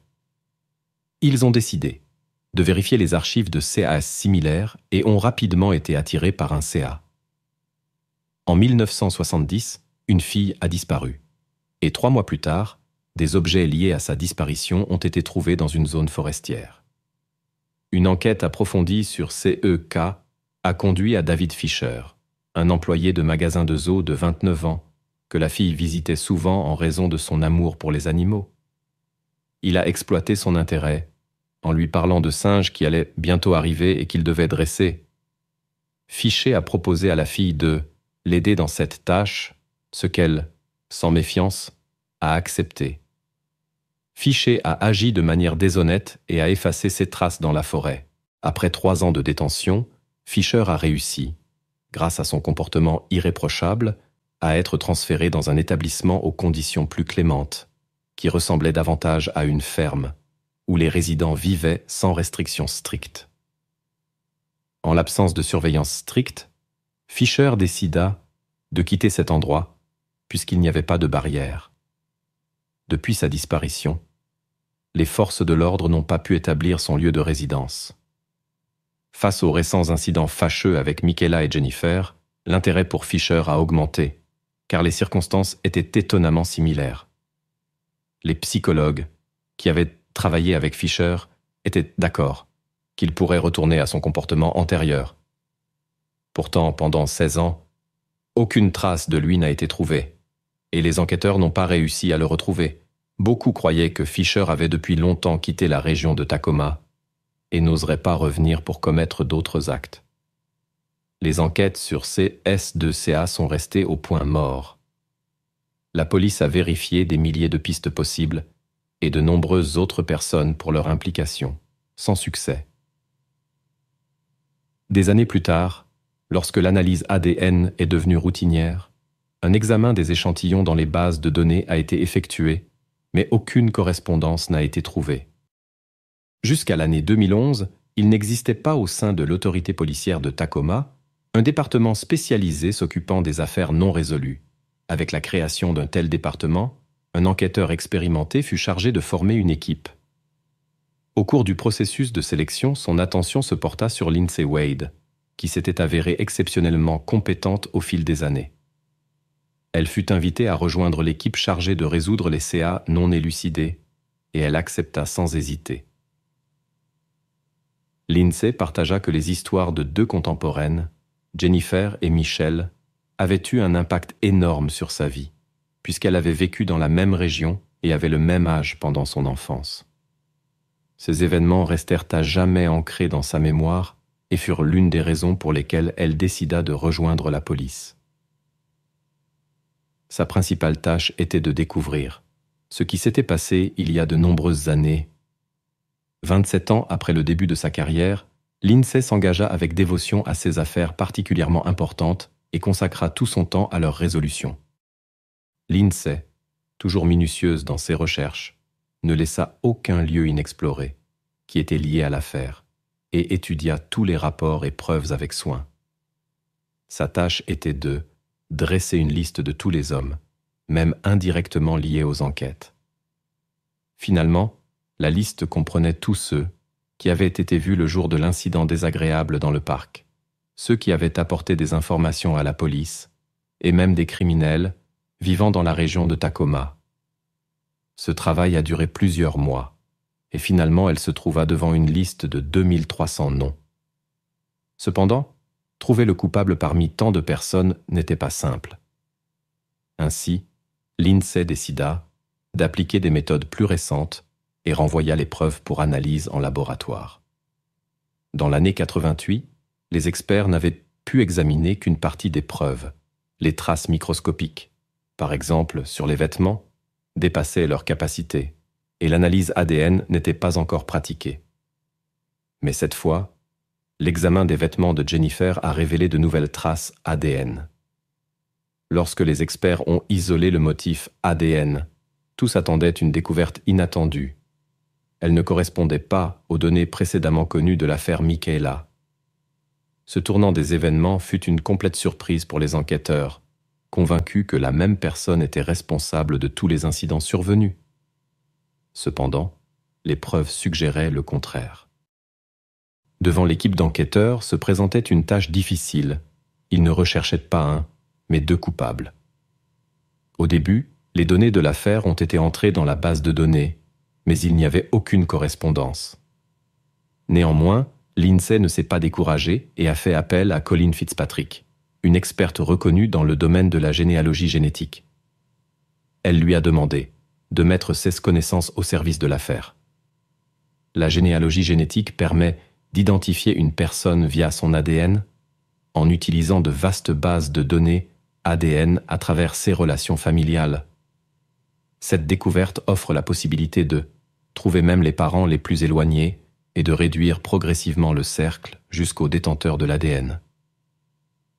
Speaker 1: Ils ont décidé de vérifier les archives de CAS similaires et ont rapidement été attirés par un CA. En 1970, une fille a disparu. Et trois mois plus tard, des objets liés à sa disparition ont été trouvés dans une zone forestière. Une enquête approfondie sur CEK a conduit à David Fischer, un employé de magasin de zoo de 29 ans, que la fille visitait souvent en raison de son amour pour les animaux. Il a exploité son intérêt en lui parlant de singes qui allaient bientôt arriver et qu'il devait dresser. Fichet a proposé à la fille de l'aider dans cette tâche, ce qu'elle, sans méfiance, a accepté. Fichet a agi de manière déshonnête et a effacé ses traces dans la forêt. Après trois ans de détention, Fischer a réussi, grâce à son comportement irréprochable, à être transféré dans un établissement aux conditions plus clémentes, qui ressemblait davantage à une ferme où les résidents vivaient sans restrictions strictes. En l'absence de surveillance stricte, Fischer décida de quitter cet endroit puisqu'il n'y avait pas de barrière. Depuis sa disparition, les forces de l'ordre n'ont pas pu établir son lieu de résidence. Face aux récents incidents fâcheux avec Michaela et Jennifer, l'intérêt pour Fischer a augmenté, car les circonstances étaient étonnamment similaires. Les psychologues, qui avaient travaillé avec Fischer, était d'accord qu'il pourrait retourner à son comportement antérieur. Pourtant, pendant 16 ans, aucune trace de lui n'a été trouvée, et les enquêteurs n'ont pas réussi à le retrouver. Beaucoup croyaient que Fischer avait depuis longtemps quitté la région de Tacoma et n'oserait pas revenir pour commettre d'autres actes. Les enquêtes sur s 2 ca sont restées au point mort. La police a vérifié des milliers de pistes possibles et de nombreuses autres personnes pour leur implication, sans succès. Des années plus tard, lorsque l'analyse ADN est devenue routinière, un examen des échantillons dans les bases de données a été effectué, mais aucune correspondance n'a été trouvée. Jusqu'à l'année 2011, il n'existait pas au sein de l'autorité policière de Tacoma un département spécialisé s'occupant des affaires non résolues. Avec la création d'un tel département, un enquêteur expérimenté fut chargé de former une équipe. Au cours du processus de sélection, son attention se porta sur Lindsay Wade, qui s'était avérée exceptionnellement compétente au fil des années. Elle fut invitée à rejoindre l'équipe chargée de résoudre les CA non élucidés, et elle accepta sans hésiter. Lindsay partagea que les histoires de deux contemporaines, Jennifer et Michelle, avaient eu un impact énorme sur sa vie puisqu'elle avait vécu dans la même région et avait le même âge pendant son enfance. Ces événements restèrent à jamais ancrés dans sa mémoire et furent l'une des raisons pour lesquelles elle décida de rejoindre la police. Sa principale tâche était de découvrir ce qui s'était passé il y a de nombreuses années. 27 ans après le début de sa carrière, Lindsay s'engagea avec dévotion à ces affaires particulièrement importantes et consacra tout son temps à leur résolution. L'INSEE, toujours minutieuse dans ses recherches, ne laissa aucun lieu inexploré qui était lié à l'affaire et étudia tous les rapports et preuves avec soin. Sa tâche était de dresser une liste de tous les hommes, même indirectement liés aux enquêtes. Finalement, la liste comprenait tous ceux qui avaient été vus le jour de l'incident désagréable dans le parc, ceux qui avaient apporté des informations à la police, et même des criminels vivant dans la région de Tacoma. Ce travail a duré plusieurs mois, et finalement elle se trouva devant une liste de 2300 noms. Cependant, trouver le coupable parmi tant de personnes n'était pas simple. Ainsi, l'INSEE décida d'appliquer des méthodes plus récentes et renvoya les preuves pour analyse en laboratoire. Dans l'année 88, les experts n'avaient pu examiner qu'une partie des preuves, les traces microscopiques, par exemple sur les vêtements, dépassaient leurs capacité, et l'analyse ADN n'était pas encore pratiquée. Mais cette fois, l'examen des vêtements de Jennifer a révélé de nouvelles traces ADN. Lorsque les experts ont isolé le motif ADN, tous attendaient une découverte inattendue. Elle ne correspondait pas aux données précédemment connues de l'affaire Michaela. Ce tournant des événements fut une complète surprise pour les enquêteurs, convaincu que la même personne était responsable de tous les incidents survenus. Cependant, les preuves suggéraient le contraire. Devant l'équipe d'enquêteurs se présentait une tâche difficile. Ils ne recherchaient pas un, mais deux coupables. Au début, les données de l'affaire ont été entrées dans la base de données, mais il n'y avait aucune correspondance. Néanmoins, l'INSEE ne s'est pas découragé et a fait appel à Colin Fitzpatrick une experte reconnue dans le domaine de la généalogie génétique. Elle lui a demandé de mettre ses connaissances au service de l'affaire. La généalogie génétique permet d'identifier une personne via son ADN en utilisant de vastes bases de données ADN à travers ses relations familiales. Cette découverte offre la possibilité de trouver même les parents les plus éloignés et de réduire progressivement le cercle jusqu'au détenteur de l'ADN.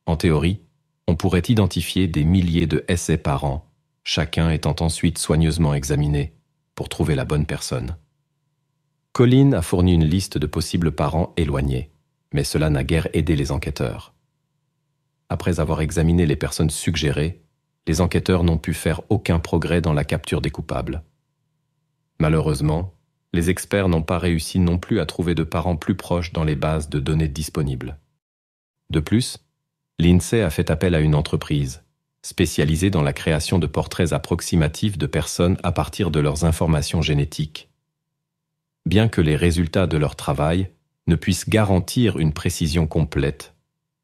Speaker 1: En théorie, on pourrait identifier des milliers de essais par an, chacun étant ensuite soigneusement examiné pour trouver la bonne personne. Colline a fourni une liste de possibles parents éloignés, mais cela n'a guère aidé les enquêteurs. Après avoir examiné les personnes suggérées, les enquêteurs n'ont pu faire aucun progrès dans la capture des coupables. Malheureusement, les experts n'ont pas réussi non plus à trouver de parents plus proches dans les bases de données disponibles. De plus, l'INSEE a fait appel à une entreprise spécialisée dans la création de portraits approximatifs de personnes à partir de leurs informations génétiques. Bien que les résultats de leur travail ne puissent garantir une précision complète,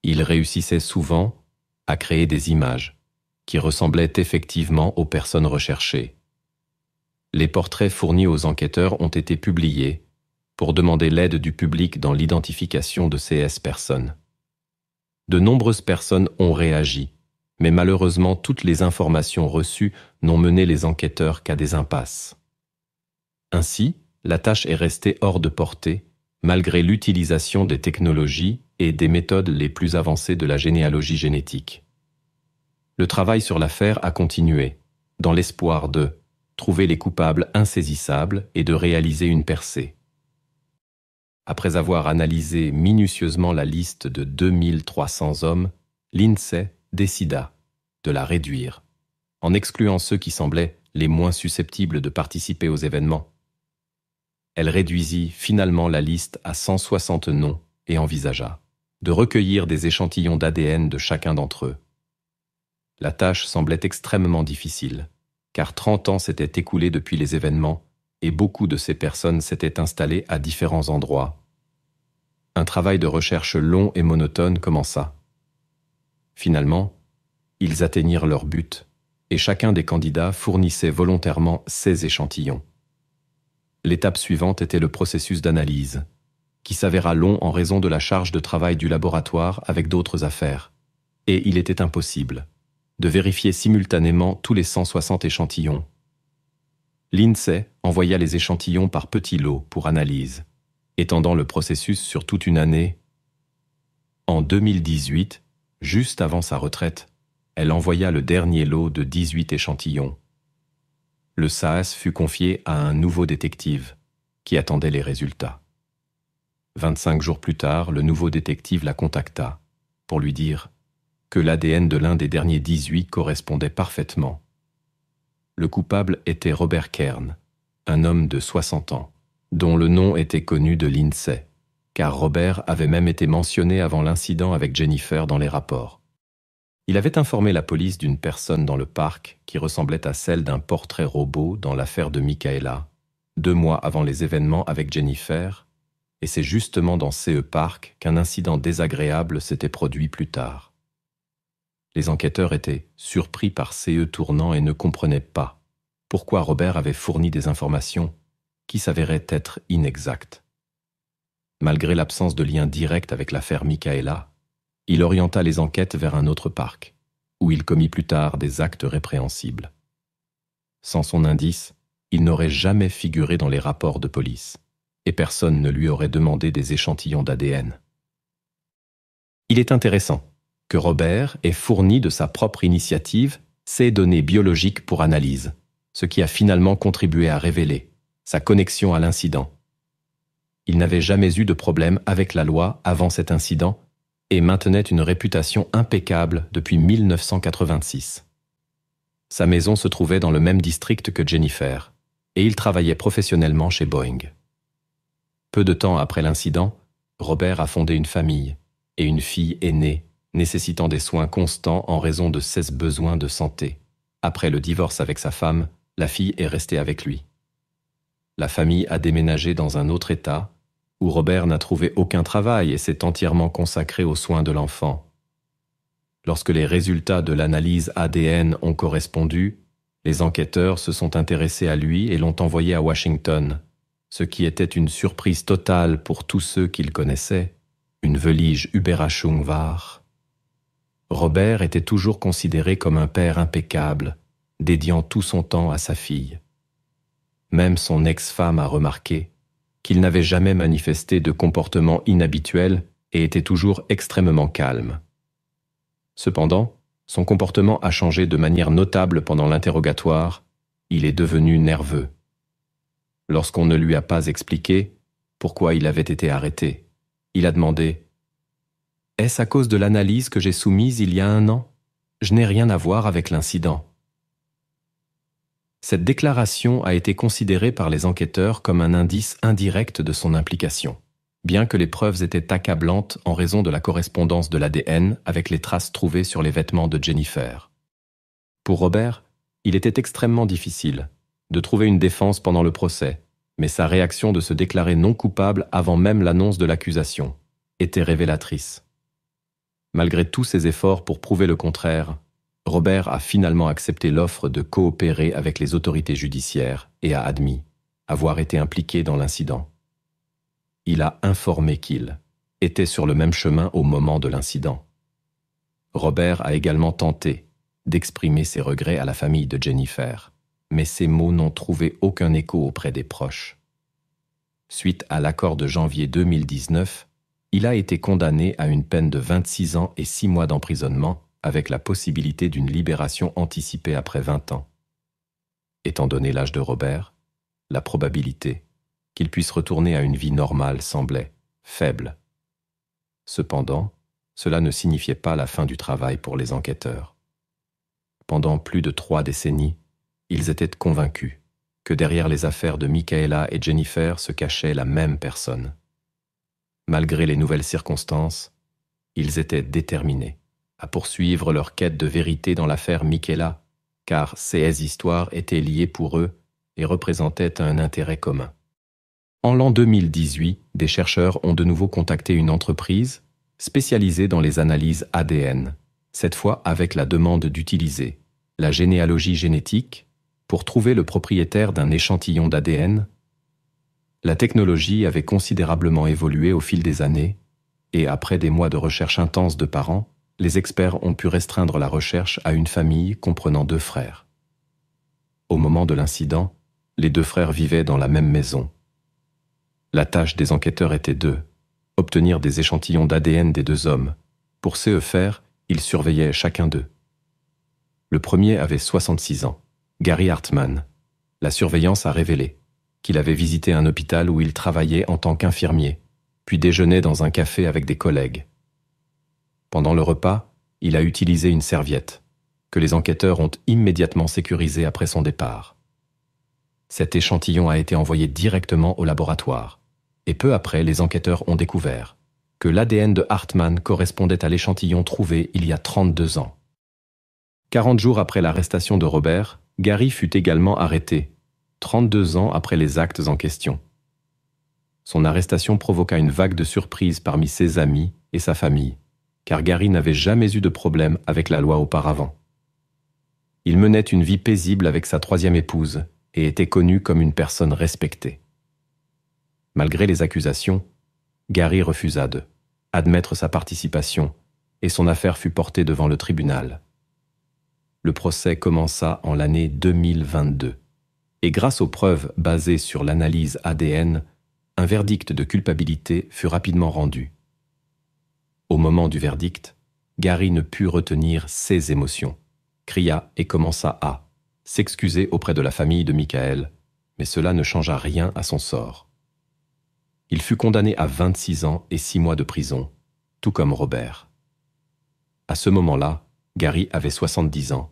Speaker 1: ils réussissaient souvent à créer des images qui ressemblaient effectivement aux personnes recherchées. Les portraits fournis aux enquêteurs ont été publiés pour demander l'aide du public dans l'identification de ces personnes. De nombreuses personnes ont réagi, mais malheureusement toutes les informations reçues n'ont mené les enquêteurs qu'à des impasses. Ainsi, la tâche est restée hors de portée, malgré l'utilisation des technologies et des méthodes les plus avancées de la généalogie génétique. Le travail sur l'affaire a continué, dans l'espoir de trouver les coupables insaisissables et de réaliser une percée. Après avoir analysé minutieusement la liste de 2300 hommes, l'INSEE décida de la réduire, en excluant ceux qui semblaient les moins susceptibles de participer aux événements. Elle réduisit finalement la liste à 160 noms et envisagea de recueillir des échantillons d'ADN de chacun d'entre eux. La tâche semblait extrêmement difficile, car 30 ans s'étaient écoulés depuis les événements et beaucoup de ces personnes s'étaient installées à différents endroits. Un travail de recherche long et monotone commença. Finalement, ils atteignirent leur but, et chacun des candidats fournissait volontairement ses échantillons. L'étape suivante était le processus d'analyse, qui s'avéra long en raison de la charge de travail du laboratoire avec d'autres affaires, et il était impossible de vérifier simultanément tous les 160 échantillons l'INSEE envoya les échantillons par petits lots pour analyse, étendant le processus sur toute une année. En 2018, juste avant sa retraite, elle envoya le dernier lot de 18 échantillons. Le SAS fut confié à un nouveau détective, qui attendait les résultats. 25 jours plus tard, le nouveau détective la contacta, pour lui dire que l'ADN de l'un des derniers 18 correspondait parfaitement le coupable était Robert Kern, un homme de 60 ans, dont le nom était connu de l'INSEE, car Robert avait même été mentionné avant l'incident avec Jennifer dans les rapports. Il avait informé la police d'une personne dans le parc qui ressemblait à celle d'un portrait robot dans l'affaire de Michaela, deux mois avant les événements avec Jennifer, et c'est justement dans CE parc qu'un incident désagréable s'était produit plus tard. Les enquêteurs étaient surpris par CE tournant et ne comprenaient pas pourquoi Robert avait fourni des informations qui s'avéraient être inexactes. Malgré l'absence de lien direct avec l'affaire Michaela, il orienta les enquêtes vers un autre parc, où il commit plus tard des actes répréhensibles. Sans son indice, il n'aurait jamais figuré dans les rapports de police, et personne ne lui aurait demandé des échantillons d'ADN. Il est intéressant, que Robert ait fourni de sa propre initiative ses données biologiques pour analyse, ce qui a finalement contribué à révéler sa connexion à l'incident. Il n'avait jamais eu de problème avec la loi avant cet incident et maintenait une réputation impeccable depuis 1986. Sa maison se trouvait dans le même district que Jennifer, et il travaillait professionnellement chez Boeing. Peu de temps après l'incident, Robert a fondé une famille, et une fille est née nécessitant des soins constants en raison de 16 besoins de santé. Après le divorce avec sa femme, la fille est restée avec lui. La famille a déménagé dans un autre État, où Robert n'a trouvé aucun travail et s'est entièrement consacré aux soins de l'enfant. Lorsque les résultats de l'analyse ADN ont correspondu, les enquêteurs se sont intéressés à lui et l'ont envoyé à Washington, ce qui était une surprise totale pour tous ceux qu'il connaissait, une velige uberachung war. Robert était toujours considéré comme un père impeccable, dédiant tout son temps à sa fille. Même son ex-femme a remarqué qu'il n'avait jamais manifesté de comportement inhabituel et était toujours extrêmement calme. Cependant, son comportement a changé de manière notable pendant l'interrogatoire, il est devenu nerveux. Lorsqu'on ne lui a pas expliqué pourquoi il avait été arrêté, il a demandé est-ce à cause de l'analyse que j'ai soumise il y a un an Je n'ai rien à voir avec l'incident. Cette déclaration a été considérée par les enquêteurs comme un indice indirect de son implication, bien que les preuves étaient accablantes en raison de la correspondance de l'ADN avec les traces trouvées sur les vêtements de Jennifer. Pour Robert, il était extrêmement difficile de trouver une défense pendant le procès, mais sa réaction de se déclarer non coupable avant même l'annonce de l'accusation était révélatrice. Malgré tous ses efforts pour prouver le contraire, Robert a finalement accepté l'offre de coopérer avec les autorités judiciaires et a admis avoir été impliqué dans l'incident. Il a informé qu'il était sur le même chemin au moment de l'incident. Robert a également tenté d'exprimer ses regrets à la famille de Jennifer, mais ses mots n'ont trouvé aucun écho auprès des proches. Suite à l'accord de janvier 2019, il a été condamné à une peine de 26 ans et 6 mois d'emprisonnement, avec la possibilité d'une libération anticipée après 20 ans. Étant donné l'âge de Robert, la probabilité qu'il puisse retourner à une vie normale semblait faible. Cependant, cela ne signifiait pas la fin du travail pour les enquêteurs. Pendant plus de trois décennies, ils étaient convaincus que derrière les affaires de Michaela et Jennifer se cachait la même personne. Malgré les nouvelles circonstances, ils étaient déterminés à poursuivre leur quête de vérité dans l'affaire Michela, car ces histoires étaient liées pour eux et représentaient un intérêt commun. En l'an 2018, des chercheurs ont de nouveau contacté une entreprise spécialisée dans les analyses ADN, cette fois avec la demande d'utiliser la généalogie génétique pour trouver le propriétaire d'un échantillon d'ADN la technologie avait considérablement évolué au fil des années, et après des mois de recherche intense de parents, les experts ont pu restreindre la recherche à une famille comprenant deux frères. Au moment de l'incident, les deux frères vivaient dans la même maison. La tâche des enquêteurs était de obtenir des échantillons d'ADN des deux hommes. Pour ce faire, ils surveillaient chacun d'eux. Le premier avait 66 ans, Gary Hartman. La surveillance a révélé qu'il avait visité un hôpital où il travaillait en tant qu'infirmier, puis déjeunait dans un café avec des collègues. Pendant le repas, il a utilisé une serviette, que les enquêteurs ont immédiatement sécurisée après son départ. Cet échantillon a été envoyé directement au laboratoire, et peu après, les enquêteurs ont découvert que l'ADN de Hartmann correspondait à l'échantillon trouvé il y a 32 ans. 40 jours après l'arrestation de Robert, Gary fut également arrêté 32 ans après les actes en question. Son arrestation provoqua une vague de surprise parmi ses amis et sa famille, car Gary n'avait jamais eu de problème avec la loi auparavant. Il menait une vie paisible avec sa troisième épouse et était connu comme une personne respectée. Malgré les accusations, Gary refusa de admettre sa participation et son affaire fut portée devant le tribunal. Le procès commença en l'année 2022 et grâce aux preuves basées sur l'analyse ADN, un verdict de culpabilité fut rapidement rendu. Au moment du verdict, Gary ne put retenir ses émotions, cria et commença à s'excuser auprès de la famille de Michael, mais cela ne changea rien à son sort. Il fut condamné à 26 ans et 6 mois de prison, tout comme Robert. À ce moment-là, Gary avait 70 ans,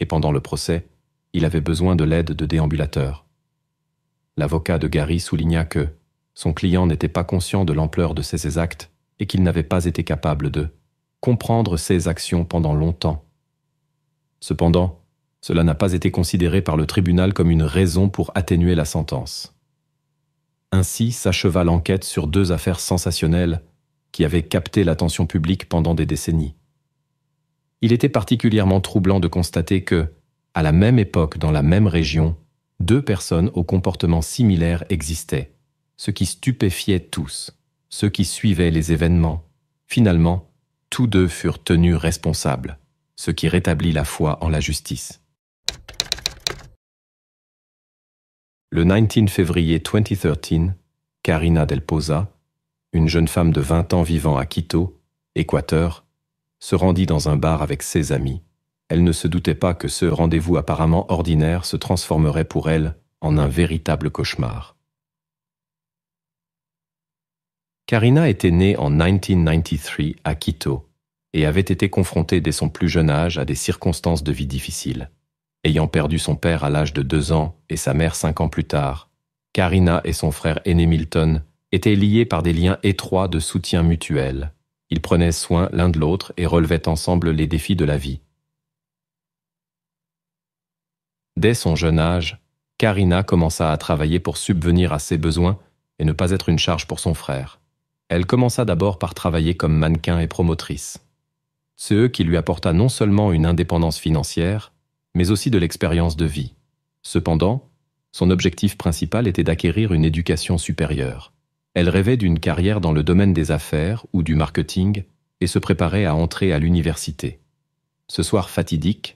Speaker 1: et pendant le procès, il avait besoin de l'aide de déambulateurs. L'avocat de Gary souligna que son client n'était pas conscient de l'ampleur de ses actes et qu'il n'avait pas été capable de comprendre ses actions pendant longtemps. Cependant, cela n'a pas été considéré par le tribunal comme une raison pour atténuer la sentence. Ainsi s'acheva l'enquête sur deux affaires sensationnelles qui avaient capté l'attention publique pendant des décennies. Il était particulièrement troublant de constater que, à la même époque dans la même région, deux personnes au comportement similaires existaient, ce qui stupéfiait tous, ceux qui suivaient les événements. Finalement, tous deux furent tenus responsables, ce qui rétablit la foi en la justice. Le 19 février 2013, Karina Del Poza, une jeune femme de 20 ans vivant à Quito, Équateur, se rendit dans un bar avec ses amis, elle ne se doutait pas que ce rendez-vous apparemment ordinaire se transformerait pour elle en un véritable cauchemar. Karina était née en 1993 à Quito et avait été confrontée dès son plus jeune âge à des circonstances de vie difficiles. Ayant perdu son père à l'âge de deux ans et sa mère cinq ans plus tard, Karina et son frère aîné Milton étaient liés par des liens étroits de soutien mutuel. Ils prenaient soin l'un de l'autre et relevaient ensemble les défis de la vie. Dès son jeune âge, Karina commença à travailler pour subvenir à ses besoins et ne pas être une charge pour son frère. Elle commença d'abord par travailler comme mannequin et promotrice. Ce qui lui apporta non seulement une indépendance financière, mais aussi de l'expérience de vie. Cependant, son objectif principal était d'acquérir une éducation supérieure. Elle rêvait d'une carrière dans le domaine des affaires ou du marketing et se préparait à entrer à l'université. Ce soir fatidique,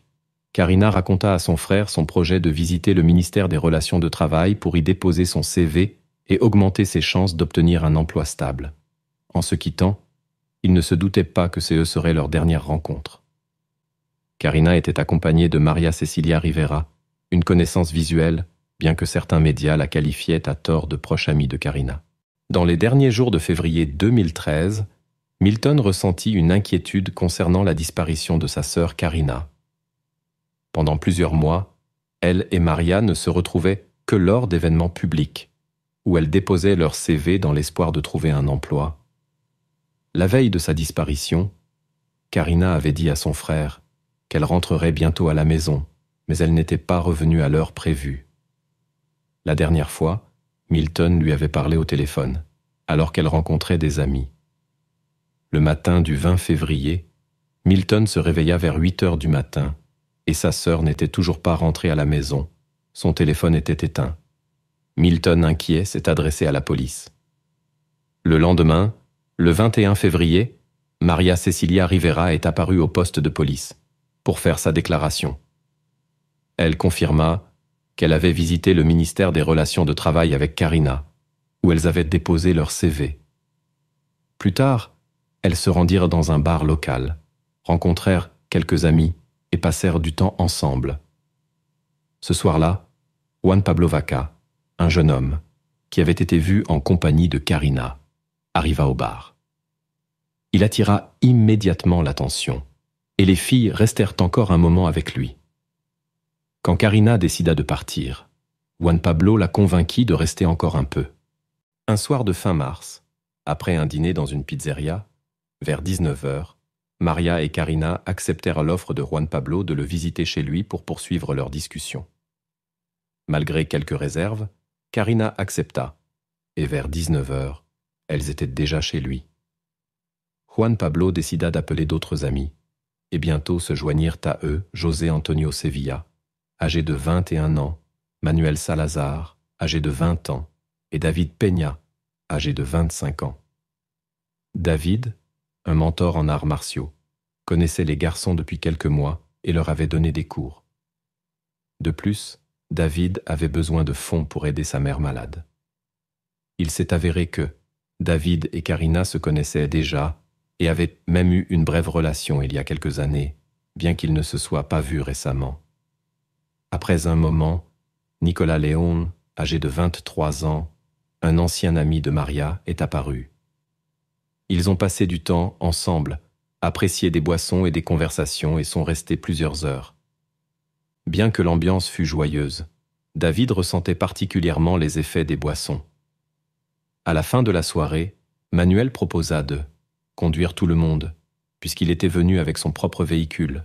Speaker 1: Karina raconta à son frère son projet de visiter le ministère des Relations de Travail pour y déposer son CV et augmenter ses chances d'obtenir un emploi stable. En se quittant, il ne se doutait pas que ce serait leur dernière rencontre. Karina était accompagnée de Maria Cecilia Rivera, une connaissance visuelle, bien que certains médias la qualifiaient à tort de proche amie de Karina. Dans les derniers jours de février 2013, Milton ressentit une inquiétude concernant la disparition de sa sœur Karina, pendant plusieurs mois, elle et Maria ne se retrouvaient que lors d'événements publics, où elles déposaient leur CV dans l'espoir de trouver un emploi. La veille de sa disparition, Karina avait dit à son frère qu'elle rentrerait bientôt à la maison, mais elle n'était pas revenue à l'heure prévue. La dernière fois, Milton lui avait parlé au téléphone, alors qu'elle rencontrait des amis. Le matin du 20 février, Milton se réveilla vers 8 heures du matin et sa sœur n'était toujours pas rentrée à la maison. Son téléphone était éteint. Milton, inquiet, s'est adressé à la police. Le lendemain, le 21 février, Maria Cecilia Rivera est apparue au poste de police pour faire sa déclaration. Elle confirma qu'elle avait visité le ministère des Relations de Travail avec Karina, où elles avaient déposé leur CV. Plus tard, elles se rendirent dans un bar local, rencontrèrent quelques amis et passèrent du temps ensemble. Ce soir-là, Juan Pablo Vaca, un jeune homme, qui avait été vu en compagnie de Karina, arriva au bar. Il attira immédiatement l'attention, et les filles restèrent encore un moment avec lui. Quand Karina décida de partir, Juan Pablo la convainquit de rester encore un peu. Un soir de fin mars, après un dîner dans une pizzeria, vers 19 heures, Maria et Karina acceptèrent l'offre de Juan Pablo de le visiter chez lui pour poursuivre leur discussion. Malgré quelques réserves, Karina accepta, et vers 19 heures, elles étaient déjà chez lui. Juan Pablo décida d'appeler d'autres amis, et bientôt se joignirent à eux José Antonio Sevilla, âgé de 21 ans, Manuel Salazar, âgé de 20 ans, et David Peña, âgé de 25 ans. David, un mentor en arts martiaux, connaissait les garçons depuis quelques mois et leur avait donné des cours. De plus, David avait besoin de fonds pour aider sa mère malade. Il s'est avéré que David et Karina se connaissaient déjà et avaient même eu une brève relation il y a quelques années, bien qu'ils ne se soient pas vus récemment. Après un moment, Nicolas Léon, âgé de 23 ans, un ancien ami de Maria, est apparu. Ils ont passé du temps ensemble, apprécié des boissons et des conversations et sont restés plusieurs heures. Bien que l'ambiance fût joyeuse, David ressentait particulièrement les effets des boissons. À la fin de la soirée, Manuel proposa de conduire tout le monde, puisqu'il était venu avec son propre véhicule.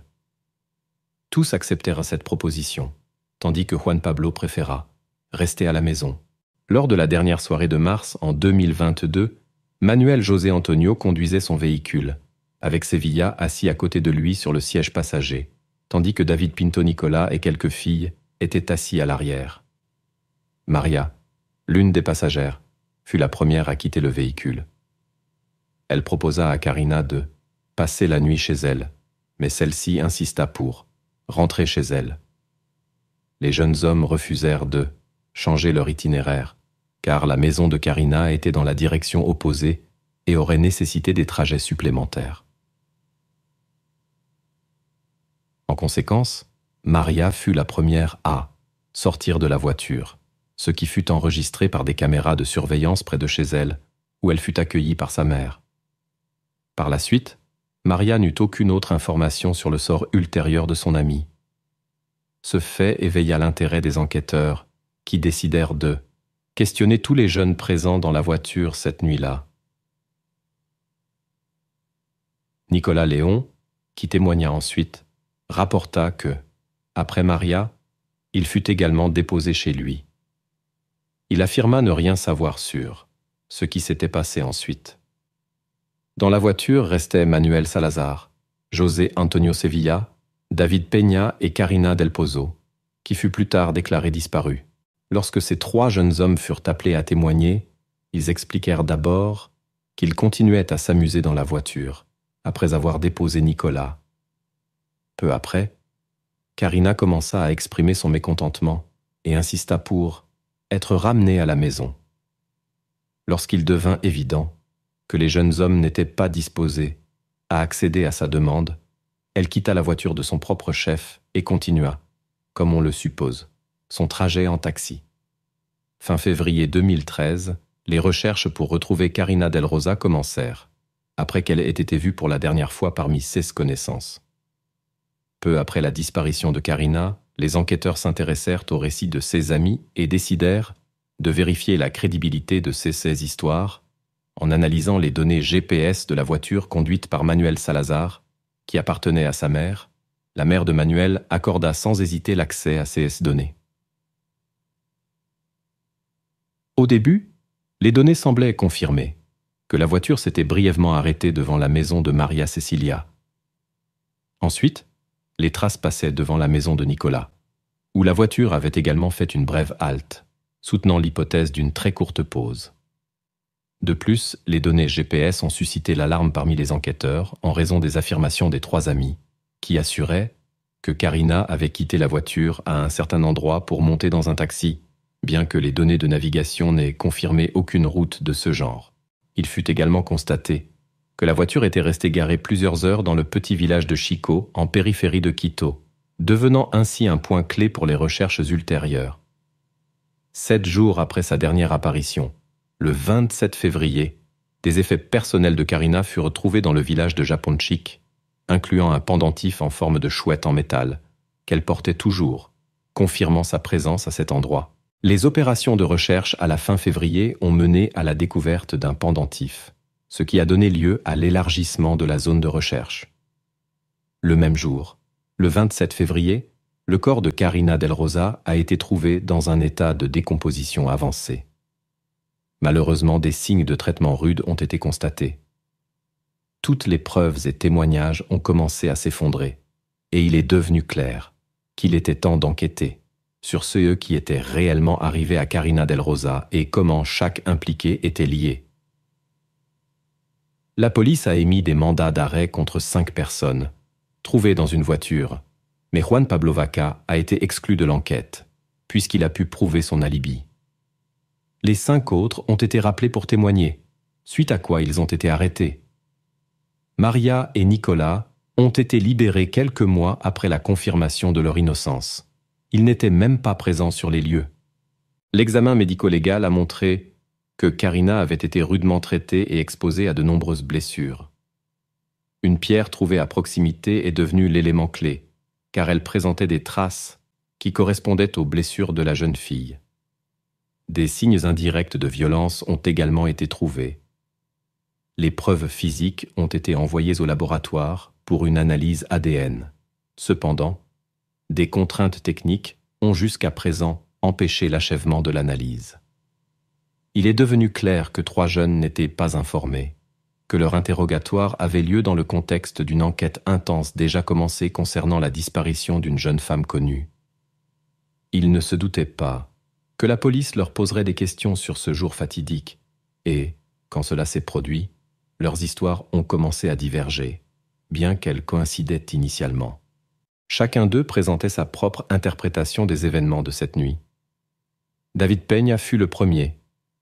Speaker 1: Tous acceptèrent cette proposition, tandis que Juan Pablo préféra rester à la maison. Lors de la dernière soirée de mars en 2022, Manuel José Antonio conduisait son véhicule, avec Sevilla assis à côté de lui sur le siège passager, tandis que David Pinto Nicolas et quelques filles étaient assis à l'arrière. Maria, l'une des passagères, fut la première à quitter le véhicule. Elle proposa à Karina de passer la nuit chez elle, mais celle-ci insista pour rentrer chez elle. Les jeunes hommes refusèrent de changer leur itinéraire, car la maison de Karina était dans la direction opposée et aurait nécessité des trajets supplémentaires. En conséquence, Maria fut la première à sortir de la voiture, ce qui fut enregistré par des caméras de surveillance près de chez elle, où elle fut accueillie par sa mère. Par la suite, Maria n'eut aucune autre information sur le sort ultérieur de son amie. Ce fait éveilla l'intérêt des enquêteurs, qui décidèrent de questionner tous les jeunes présents dans la voiture cette nuit-là. Nicolas Léon, qui témoigna ensuite, rapporta que, après Maria, il fut également déposé chez lui. Il affirma ne rien savoir sur ce qui s'était passé ensuite. Dans la voiture restaient Manuel Salazar, José Antonio Sevilla, David Peña et Carina Del Pozo, qui fut plus tard déclarée disparue. Lorsque ces trois jeunes hommes furent appelés à témoigner, ils expliquèrent d'abord qu'ils continuaient à s'amuser dans la voiture, après avoir déposé Nicolas. Peu après, Karina commença à exprimer son mécontentement et insista pour être ramenée à la maison. Lorsqu'il devint évident que les jeunes hommes n'étaient pas disposés à accéder à sa demande, elle quitta la voiture de son propre chef et continua, comme on le suppose son trajet en taxi. Fin février 2013, les recherches pour retrouver Carina Del Rosa commencèrent, après qu'elle ait été vue pour la dernière fois parmi 16 connaissances. Peu après la disparition de Carina, les enquêteurs s'intéressèrent au récit de ses amis et décidèrent de vérifier la crédibilité de ces, 16 histoires en analysant les données GPS de la voiture conduite par Manuel Salazar, qui appartenait à sa mère. La mère de Manuel accorda sans hésiter l'accès à ces données. Au début, les données semblaient confirmer que la voiture s'était brièvement arrêtée devant la maison de Maria Cecilia. Ensuite, les traces passaient devant la maison de Nicolas, où la voiture avait également fait une brève halte, soutenant l'hypothèse d'une très courte pause. De plus, les données GPS ont suscité l'alarme parmi les enquêteurs en raison des affirmations des trois amis, qui assuraient que Karina avait quitté la voiture à un certain endroit pour monter dans un taxi, bien que les données de navigation n'aient confirmé aucune route de ce genre. Il fut également constaté que la voiture était restée garée plusieurs heures dans le petit village de Chico, en périphérie de Quito, devenant ainsi un point clé pour les recherches ultérieures. Sept jours après sa dernière apparition, le 27 février, des effets personnels de Karina furent retrouvés dans le village de Japonchik, incluant un pendentif en forme de chouette en métal, qu'elle portait toujours, confirmant sa présence à cet endroit. Les opérations de recherche à la fin février ont mené à la découverte d'un pendentif, ce qui a donné lieu à l'élargissement de la zone de recherche. Le même jour, le 27 février, le corps de Carina Del Rosa a été trouvé dans un état de décomposition avancée. Malheureusement, des signes de traitement rude ont été constatés. Toutes les preuves et témoignages ont commencé à s'effondrer, et il est devenu clair qu'il était temps d'enquêter sur ceux qui étaient réellement arrivés à Carina Del Rosa et comment chaque impliqué était lié. La police a émis des mandats d'arrêt contre cinq personnes, trouvées dans une voiture, mais Juan Pablo Vaca a été exclu de l'enquête, puisqu'il a pu prouver son alibi. Les cinq autres ont été rappelés pour témoigner, suite à quoi ils ont été arrêtés. Maria et Nicolas ont été libérés quelques mois après la confirmation de leur innocence il n'était même pas présent sur les lieux. L'examen médico-légal a montré que Karina avait été rudement traitée et exposée à de nombreuses blessures. Une pierre trouvée à proximité est devenue l'élément clé, car elle présentait des traces qui correspondaient aux blessures de la jeune fille. Des signes indirects de violence ont également été trouvés. Les preuves physiques ont été envoyées au laboratoire pour une analyse ADN. Cependant, des contraintes techniques ont jusqu'à présent empêché l'achèvement de l'analyse. Il est devenu clair que trois jeunes n'étaient pas informés, que leur interrogatoire avait lieu dans le contexte d'une enquête intense déjà commencée concernant la disparition d'une jeune femme connue. Ils ne se doutaient pas que la police leur poserait des questions sur ce jour fatidique, et, quand cela s'est produit, leurs histoires ont commencé à diverger, bien qu'elles coïncidaient initialement. Chacun d'eux présentait sa propre interprétation des événements de cette nuit. David Peña fut le premier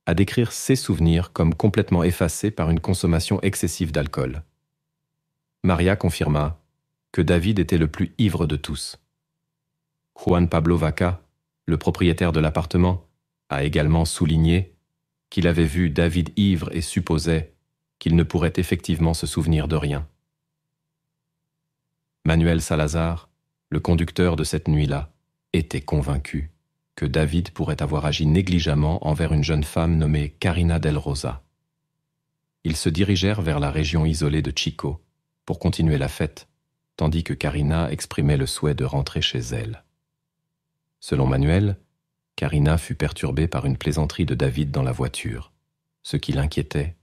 Speaker 1: à décrire ses souvenirs comme complètement effacés par une consommation excessive d'alcool. Maria confirma que David était le plus ivre de tous. Juan Pablo Vaca, le propriétaire de l'appartement, a également souligné qu'il avait vu David ivre et supposait qu'il ne pourrait effectivement se souvenir de rien. Manuel Salazar, le conducteur de cette nuit-là, était convaincu que David pourrait avoir agi négligemment envers une jeune femme nommée Carina del Rosa. Ils se dirigèrent vers la région isolée de Chico pour continuer la fête, tandis que Carina exprimait le souhait de rentrer chez elle. Selon Manuel, Carina fut perturbée par une plaisanterie de David dans la voiture, ce qui l'inquiétait.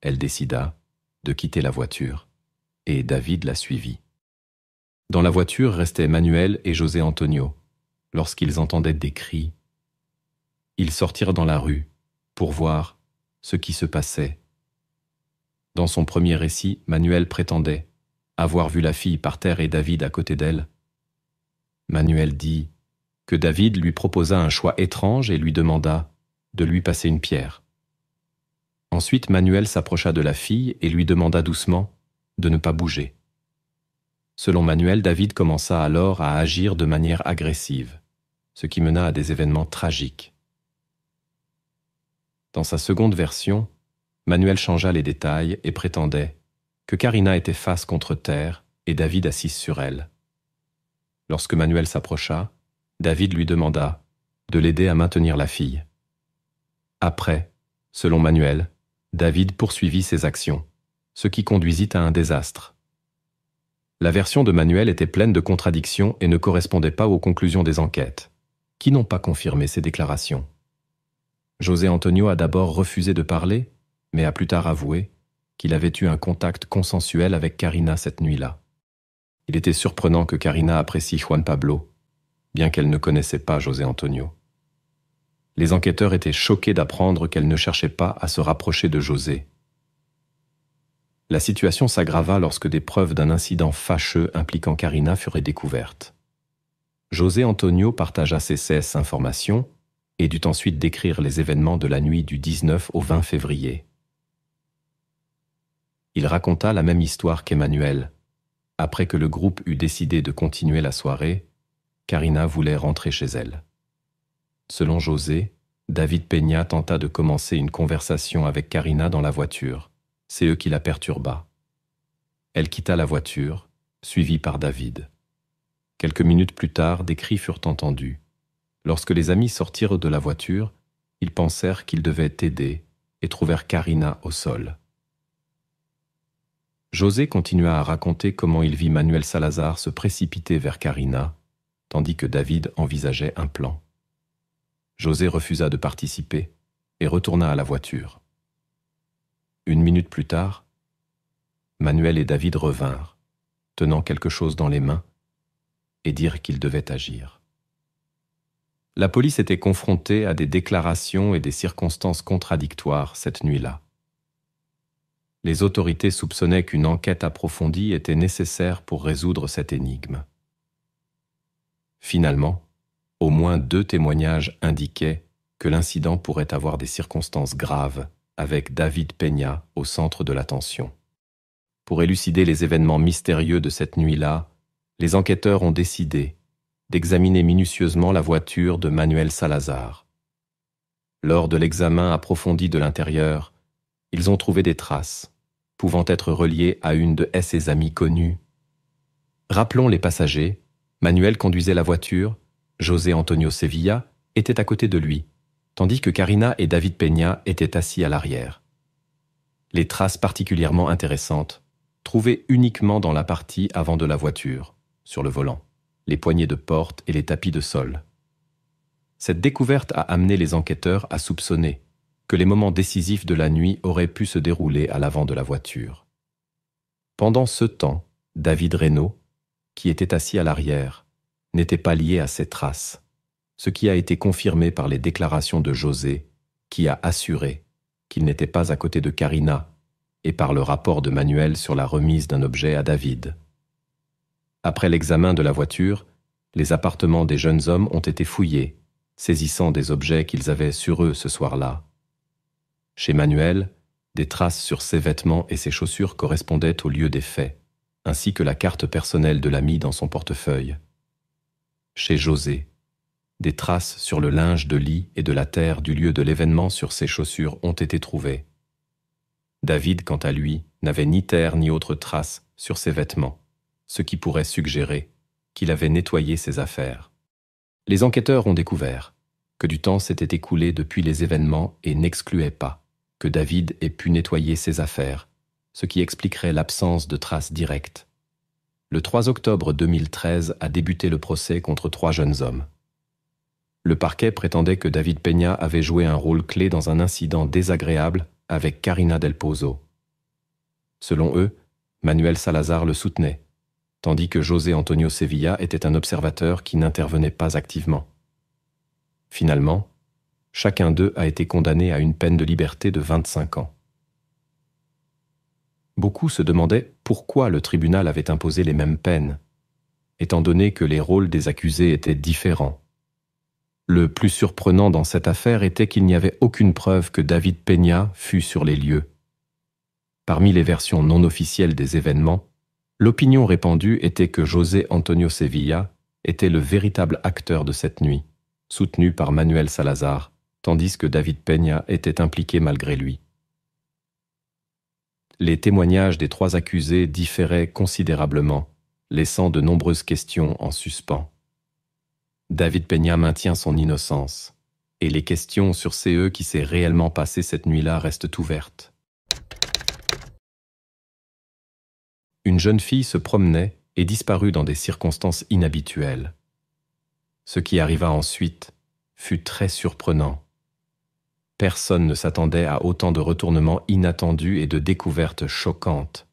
Speaker 1: Elle décida de quitter la voiture, et David la suivit. Dans la voiture restaient Manuel et José Antonio. Lorsqu'ils entendaient des cris, ils sortirent dans la rue pour voir ce qui se passait. Dans son premier récit, Manuel prétendait avoir vu la fille par terre et David à côté d'elle. Manuel dit que David lui proposa un choix étrange et lui demanda de lui passer une pierre. Ensuite, Manuel s'approcha de la fille et lui demanda doucement de ne pas bouger. Selon Manuel, David commença alors à agir de manière agressive, ce qui mena à des événements tragiques. Dans sa seconde version, Manuel changea les détails et prétendait que Karina était face contre terre et David assise sur elle. Lorsque Manuel s'approcha, David lui demanda de l'aider à maintenir la fille. Après, selon Manuel, David poursuivit ses actions, ce qui conduisit à un désastre la version de Manuel était pleine de contradictions et ne correspondait pas aux conclusions des enquêtes, qui n'ont pas confirmé ses déclarations. José Antonio a d'abord refusé de parler, mais a plus tard avoué qu'il avait eu un contact consensuel avec Karina cette nuit-là. Il était surprenant que Karina apprécie Juan Pablo, bien qu'elle ne connaissait pas José Antonio. Les enquêteurs étaient choqués d'apprendre qu'elle ne cherchait pas à se rapprocher de José, la situation s'aggrava lorsque des preuves d'un incident fâcheux impliquant Karina furent découvertes. José Antonio partagea ses cesses informations et dut ensuite décrire les événements de la nuit du 19 au 20 février. Il raconta la même histoire qu'Emmanuel. Après que le groupe eut décidé de continuer la soirée, Karina voulait rentrer chez elle. Selon José, David Peña tenta de commencer une conversation avec Karina dans la voiture c'est eux qui la perturba. Elle quitta la voiture, suivie par David. Quelques minutes plus tard, des cris furent entendus. Lorsque les amis sortirent de la voiture, ils pensèrent qu'ils devaient aider et trouvèrent Karina au sol. José continua à raconter comment il vit Manuel Salazar se précipiter vers Karina, tandis que David envisageait un plan. José refusa de participer et retourna à la voiture. Une minute plus tard, Manuel et David revinrent, tenant quelque chose dans les mains, et dirent qu'ils devaient agir. La police était confrontée à des déclarations et des circonstances contradictoires cette nuit-là. Les autorités soupçonnaient qu'une enquête approfondie était nécessaire pour résoudre cette énigme. Finalement, au moins deux témoignages indiquaient que l'incident pourrait avoir des circonstances graves avec David Peña au centre de l'attention. Pour élucider les événements mystérieux de cette nuit-là, les enquêteurs ont décidé d'examiner minutieusement la voiture de Manuel Salazar. Lors de l'examen approfondi de l'intérieur, ils ont trouvé des traces, pouvant être reliées à une de ses amies connues. Rappelons les passagers, Manuel conduisait la voiture, José Antonio Sevilla était à côté de lui, tandis que Karina et David Peña étaient assis à l'arrière. Les traces particulièrement intéressantes, trouvées uniquement dans la partie avant de la voiture, sur le volant, les poignées de porte et les tapis de sol. Cette découverte a amené les enquêteurs à soupçonner que les moments décisifs de la nuit auraient pu se dérouler à l'avant de la voiture. Pendant ce temps, David Reynaud, qui était assis à l'arrière, n'était pas lié à ces traces ce qui a été confirmé par les déclarations de José, qui a assuré qu'il n'était pas à côté de Karina, et par le rapport de Manuel sur la remise d'un objet à David. Après l'examen de la voiture, les appartements des jeunes hommes ont été fouillés, saisissant des objets qu'ils avaient sur eux ce soir-là. Chez Manuel, des traces sur ses vêtements et ses chaussures correspondaient au lieu des faits, ainsi que la carte personnelle de l'ami dans son portefeuille. Chez José, des traces sur le linge de lit et de la terre du lieu de l'événement sur ses chaussures ont été trouvées. David, quant à lui, n'avait ni terre ni autre trace sur ses vêtements, ce qui pourrait suggérer qu'il avait nettoyé ses affaires. Les enquêteurs ont découvert que du temps s'était écoulé depuis les événements et n'excluaient pas que David ait pu nettoyer ses affaires, ce qui expliquerait l'absence de traces directes. Le 3 octobre 2013 a débuté le procès contre trois jeunes hommes. Le parquet prétendait que David Peña avait joué un rôle clé dans un incident désagréable avec Karina Del Pozo. Selon eux, Manuel Salazar le soutenait, tandis que José Antonio Sevilla était un observateur qui n'intervenait pas activement. Finalement, chacun d'eux a été condamné à une peine de liberté de 25 ans. Beaucoup se demandaient pourquoi le tribunal avait imposé les mêmes peines, étant donné que les rôles des accusés étaient différents. Le plus surprenant dans cette affaire était qu'il n'y avait aucune preuve que David Peña fût sur les lieux. Parmi les versions non officielles des événements, l'opinion répandue était que José Antonio Sevilla était le véritable acteur de cette nuit, soutenu par Manuel Salazar, tandis que David Peña était impliqué malgré lui. Les témoignages des trois accusés différaient considérablement, laissant de nombreuses questions en suspens. David Peña maintient son innocence, et les questions sur CE qui s'est réellement passé cette nuit-là restent ouvertes. Une jeune fille se promenait et disparut dans des circonstances inhabituelles. Ce qui arriva ensuite fut très surprenant. Personne ne s'attendait à autant de retournements inattendus et de découvertes choquantes.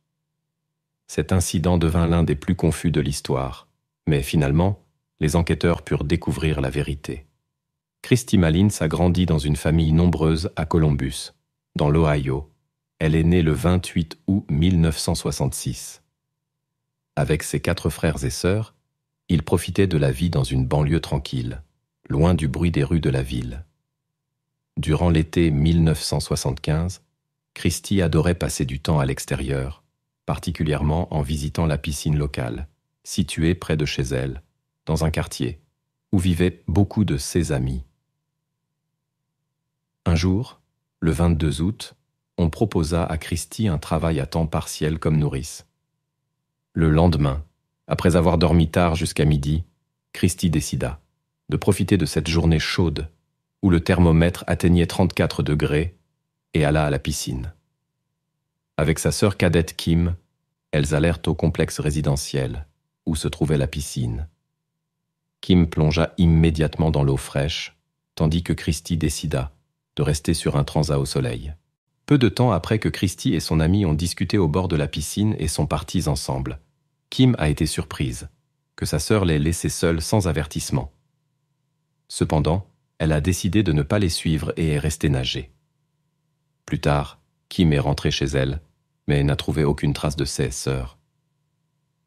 Speaker 1: Cet incident devint l'un des plus confus de l'histoire, mais finalement, les enquêteurs purent découvrir la vérité. Christy Malins a grandi dans une famille nombreuse à Columbus, dans l'Ohio. Elle est née le 28 août 1966. Avec ses quatre frères et sœurs, il profitait de la vie dans une banlieue tranquille, loin du bruit des rues de la ville. Durant l'été 1975, Christy adorait passer du temps à l'extérieur, particulièrement en visitant la piscine locale, située près de chez elle, dans un quartier où vivaient beaucoup de ses amis. Un jour, le 22 août, on proposa à Christy un travail à temps partiel comme nourrice. Le lendemain, après avoir dormi tard jusqu'à midi, Christy décida de profiter de cette journée chaude où le thermomètre atteignait 34 degrés et alla à la piscine. Avec sa sœur cadette Kim, elles allèrent au complexe résidentiel où se trouvait la piscine Kim plongea immédiatement dans l'eau fraîche, tandis que Christy décida de rester sur un transat au soleil. Peu de temps après que Christy et son ami ont discuté au bord de la piscine et sont partis ensemble, Kim a été surprise que sa sœur l'ait laissée seule sans avertissement. Cependant, elle a décidé de ne pas les suivre et est restée nager. Plus tard, Kim est rentrée chez elle, mais n'a trouvé aucune trace de ses sœurs.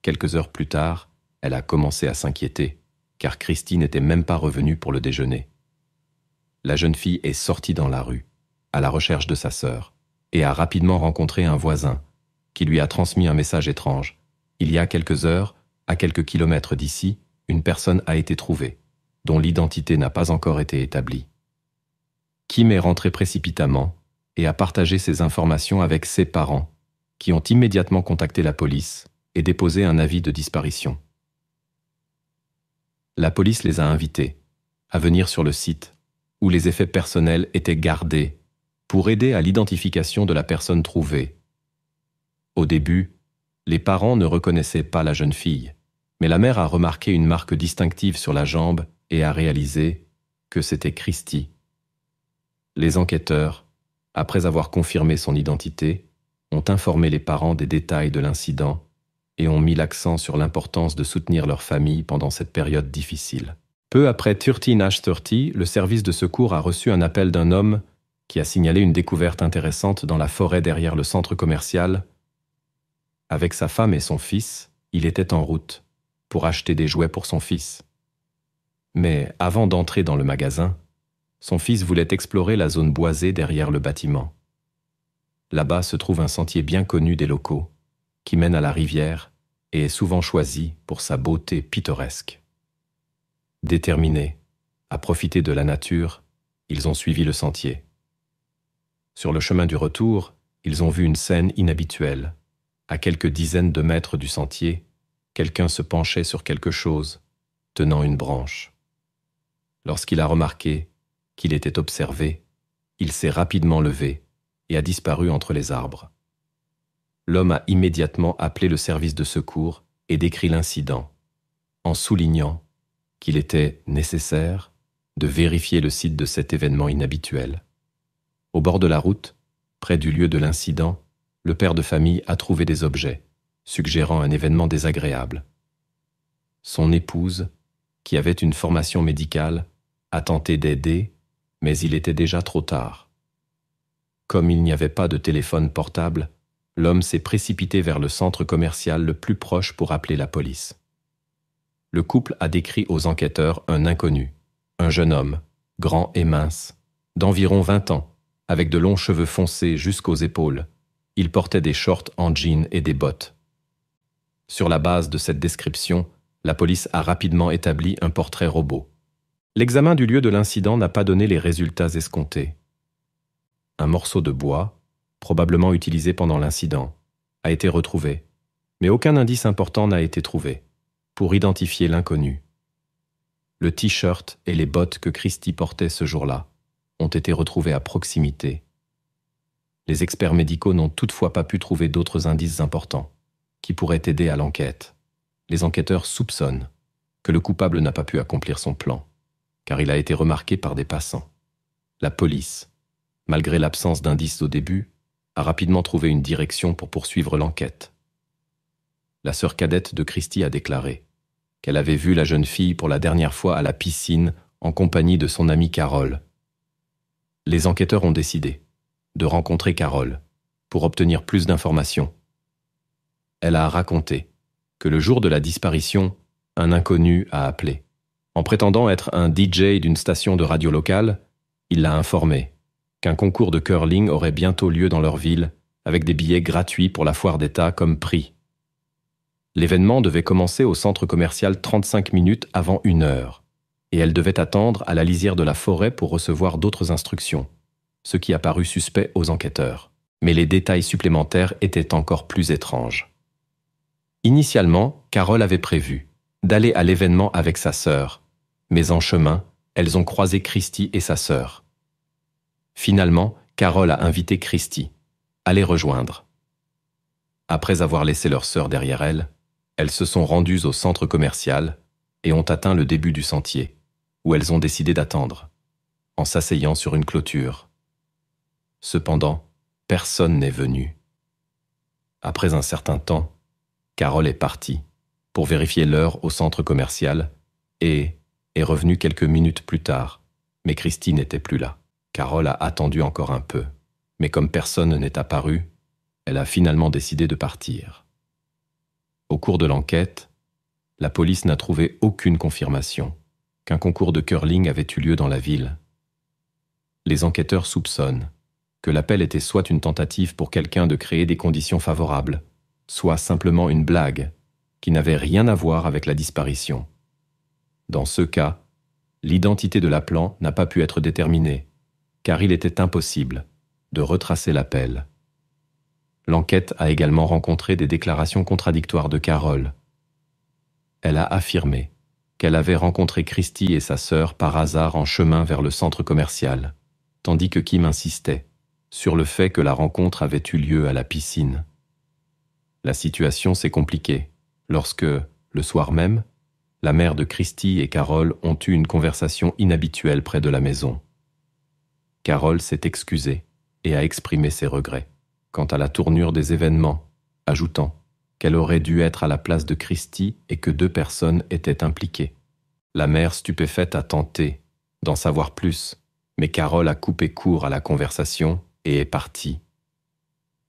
Speaker 1: Quelques heures plus tard, elle a commencé à s'inquiéter car Christie n'était même pas revenue pour le déjeuner. La jeune fille est sortie dans la rue, à la recherche de sa sœur, et a rapidement rencontré un voisin, qui lui a transmis un message étrange. Il y a quelques heures, à quelques kilomètres d'ici, une personne a été trouvée, dont l'identité n'a pas encore été établie. Kim est rentré précipitamment et a partagé ses informations avec ses parents, qui ont immédiatement contacté la police et déposé un avis de disparition la police les a invités à venir sur le site, où les effets personnels étaient gardés, pour aider à l'identification de la personne trouvée. Au début, les parents ne reconnaissaient pas la jeune fille, mais la mère a remarqué une marque distinctive sur la jambe et a réalisé que c'était Christy. Les enquêteurs, après avoir confirmé son identité, ont informé les parents des détails de l'incident et ont mis l'accent sur l'importance de soutenir leur famille pendant cette période difficile. Peu après 13H30, le service de secours a reçu un appel d'un homme qui a signalé une découverte intéressante dans la forêt derrière le centre commercial. Avec sa femme et son fils, il était en route pour acheter des jouets pour son fils. Mais avant d'entrer dans le magasin, son fils voulait explorer la zone boisée derrière le bâtiment. Là-bas se trouve un sentier bien connu des locaux, qui mène à la rivière et est souvent choisi pour sa beauté pittoresque. Déterminés à profiter de la nature, ils ont suivi le sentier. Sur le chemin du retour, ils ont vu une scène inhabituelle. À quelques dizaines de mètres du sentier, quelqu'un se penchait sur quelque chose, tenant une branche. Lorsqu'il a remarqué qu'il était observé, il s'est rapidement levé et a disparu entre les arbres. L'homme a immédiatement appelé le service de secours et décrit l'incident, en soulignant qu'il était nécessaire de vérifier le site de cet événement inhabituel. Au bord de la route, près du lieu de l'incident, le père de famille a trouvé des objets, suggérant un événement désagréable. Son épouse, qui avait une formation médicale, a tenté d'aider, mais il était déjà trop tard. Comme il n'y avait pas de téléphone portable, l'homme s'est précipité vers le centre commercial le plus proche pour appeler la police. Le couple a décrit aux enquêteurs un inconnu, un jeune homme, grand et mince, d'environ 20 ans, avec de longs cheveux foncés jusqu'aux épaules. Il portait des shorts en jean et des bottes. Sur la base de cette description, la police a rapidement établi un portrait robot. L'examen du lieu de l'incident n'a pas donné les résultats escomptés. Un morceau de bois, probablement utilisé pendant l'incident, a été retrouvé, mais aucun indice important n'a été trouvé pour identifier l'inconnu. Le t-shirt et les bottes que Christie portait ce jour-là ont été retrouvés à proximité. Les experts médicaux n'ont toutefois pas pu trouver d'autres indices importants qui pourraient aider à l'enquête. Les enquêteurs soupçonnent que le coupable n'a pas pu accomplir son plan, car il a été remarqué par des passants. La police, malgré l'absence d'indices au début, a rapidement trouvé une direction pour poursuivre l'enquête. La sœur cadette de Christie a déclaré qu'elle avait vu la jeune fille pour la dernière fois à la piscine en compagnie de son amie Carole. Les enquêteurs ont décidé de rencontrer Carole pour obtenir plus d'informations. Elle a raconté que le jour de la disparition, un inconnu a appelé. En prétendant être un DJ d'une station de radio locale, il l'a informé qu'un concours de curling aurait bientôt lieu dans leur ville, avec des billets gratuits pour la foire d'État comme prix. L'événement devait commencer au centre commercial 35 minutes avant une heure, et elle devait attendre à la lisière de la forêt pour recevoir d'autres instructions, ce qui apparut suspect aux enquêteurs. Mais les détails supplémentaires étaient encore plus étranges. Initialement, Carole avait prévu d'aller à l'événement avec sa sœur, mais en chemin, elles ont croisé Christy et sa sœur. Finalement, Carole a invité Christy à les rejoindre. Après avoir laissé leur sœur derrière elles, elles se sont rendues au centre commercial et ont atteint le début du sentier, où elles ont décidé d'attendre, en s'asseyant sur une clôture. Cependant, personne n'est venu. Après un certain temps, Carole est partie pour vérifier l'heure au centre commercial et est revenue quelques minutes plus tard, mais Christy n'était plus là. Carole a attendu encore un peu, mais comme personne n'est apparu, elle a finalement décidé de partir. Au cours de l'enquête, la police n'a trouvé aucune confirmation qu'un concours de curling avait eu lieu dans la ville. Les enquêteurs soupçonnent que l'appel était soit une tentative pour quelqu'un de créer des conditions favorables, soit simplement une blague qui n'avait rien à voir avec la disparition. Dans ce cas, l'identité de l'appelant n'a pas pu être déterminée car il était impossible de retracer l'appel. L'enquête a également rencontré des déclarations contradictoires de Carole. Elle a affirmé qu'elle avait rencontré Christy et sa sœur par hasard en chemin vers le centre commercial, tandis que Kim insistait sur le fait que la rencontre avait eu lieu à la piscine. La situation s'est compliquée lorsque, le soir même, la mère de Christy et Carole ont eu une conversation inhabituelle près de la maison. Carole s'est excusée et a exprimé ses regrets quant à la tournure des événements, ajoutant qu'elle aurait dû être à la place de Christie et que deux personnes étaient impliquées. La mère stupéfaite a tenté d'en savoir plus, mais Carole a coupé court à la conversation et est partie.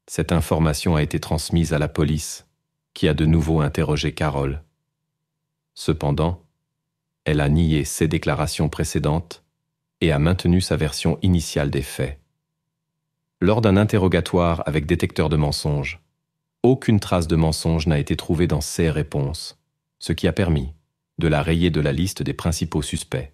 Speaker 1: Cette information a été transmise à la police, qui a de nouveau interrogé Carole. Cependant, elle a nié ses déclarations précédentes et a maintenu sa version initiale des faits. Lors d'un interrogatoire avec détecteur de mensonges, aucune trace de mensonge n'a été trouvée dans ses réponses, ce qui a permis de la rayer de la liste des principaux suspects.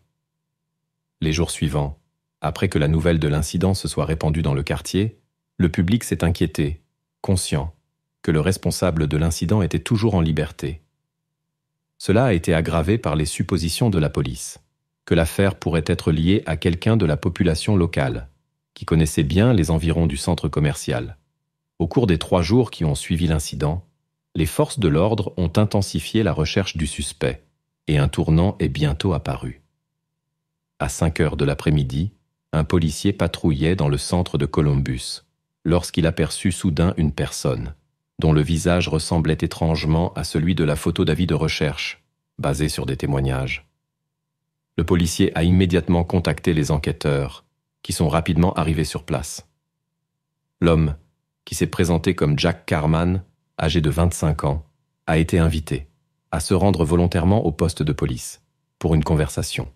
Speaker 1: Les jours suivants, après que la nouvelle de l'incident se soit répandue dans le quartier, le public s'est inquiété, conscient que le responsable de l'incident était toujours en liberté. Cela a été aggravé par les suppositions de la police que l'affaire pourrait être liée à quelqu'un de la population locale, qui connaissait bien les environs du centre commercial. Au cours des trois jours qui ont suivi l'incident, les forces de l'ordre ont intensifié la recherche du suspect, et un tournant est bientôt apparu. À 5 heures de l'après-midi, un policier patrouillait dans le centre de Columbus, lorsqu'il aperçut soudain une personne, dont le visage ressemblait étrangement à celui de la photo d'avis de recherche, basée sur des témoignages. Le policier a immédiatement contacté les enquêteurs, qui sont rapidement arrivés sur place. L'homme, qui s'est présenté comme Jack Carman, âgé de 25 ans, a été invité à se rendre volontairement au poste de police pour une conversation.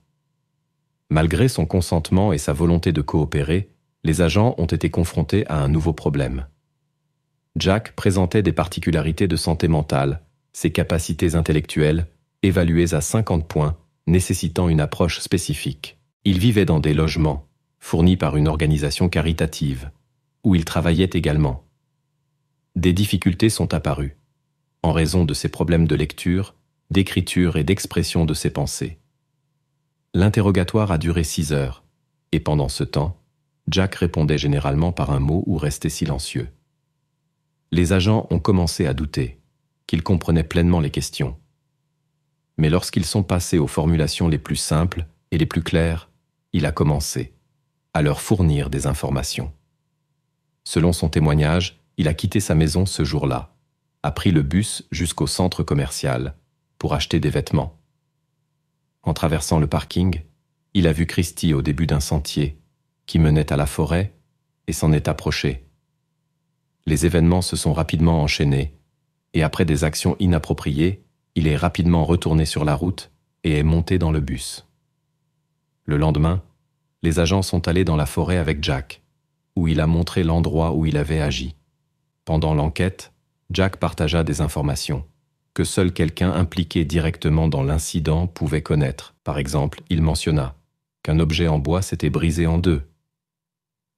Speaker 1: Malgré son consentement et sa volonté de coopérer, les agents ont été confrontés à un nouveau problème. Jack présentait des particularités de santé mentale, ses capacités intellectuelles, évaluées à 50 points, nécessitant une approche spécifique. Il vivait dans des logements, fournis par une organisation caritative, où il travaillait également. Des difficultés sont apparues, en raison de ses problèmes de lecture, d'écriture et d'expression de ses pensées. L'interrogatoire a duré six heures, et pendant ce temps, Jack répondait généralement par un mot ou restait silencieux. Les agents ont commencé à douter qu'il comprenait pleinement les questions mais lorsqu'ils sont passés aux formulations les plus simples et les plus claires, il a commencé à leur fournir des informations. Selon son témoignage, il a quitté sa maison ce jour-là, a pris le bus jusqu'au centre commercial pour acheter des vêtements. En traversant le parking, il a vu Christy au début d'un sentier qui menait à la forêt et s'en est approché. Les événements se sont rapidement enchaînés et après des actions inappropriées, il est rapidement retourné sur la route et est monté dans le bus. Le lendemain, les agents sont allés dans la forêt avec Jack, où il a montré l'endroit où il avait agi. Pendant l'enquête, Jack partagea des informations que seul quelqu'un impliqué directement dans l'incident pouvait connaître. Par exemple, il mentionna qu'un objet en bois s'était brisé en deux.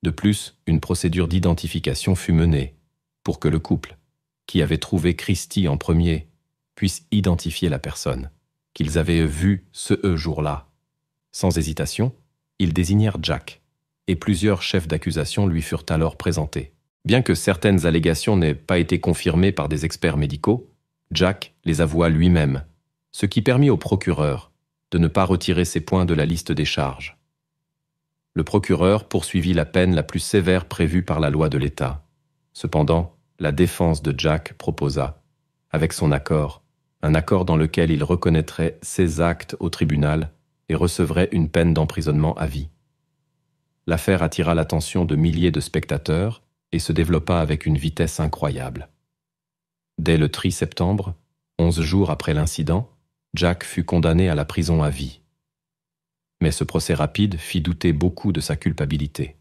Speaker 1: De plus, une procédure d'identification fut menée pour que le couple, qui avait trouvé Christie en premier, puissent identifier la personne, qu'ils avaient vue ce euh, jour-là. Sans hésitation, ils désignèrent Jack, et plusieurs chefs d'accusation lui furent alors présentés. Bien que certaines allégations n'aient pas été confirmées par des experts médicaux, Jack les avoua lui-même, ce qui permit au procureur de ne pas retirer ses points de la liste des charges. Le procureur poursuivit la peine la plus sévère prévue par la loi de l'État. Cependant, la défense de Jack proposa, avec son accord, un accord dans lequel il reconnaîtrait ses actes au tribunal et recevrait une peine d'emprisonnement à vie. L'affaire attira l'attention de milliers de spectateurs et se développa avec une vitesse incroyable. Dès le 3 septembre, onze jours après l'incident, Jack fut condamné à la prison à vie. Mais ce procès rapide fit douter beaucoup de sa culpabilité.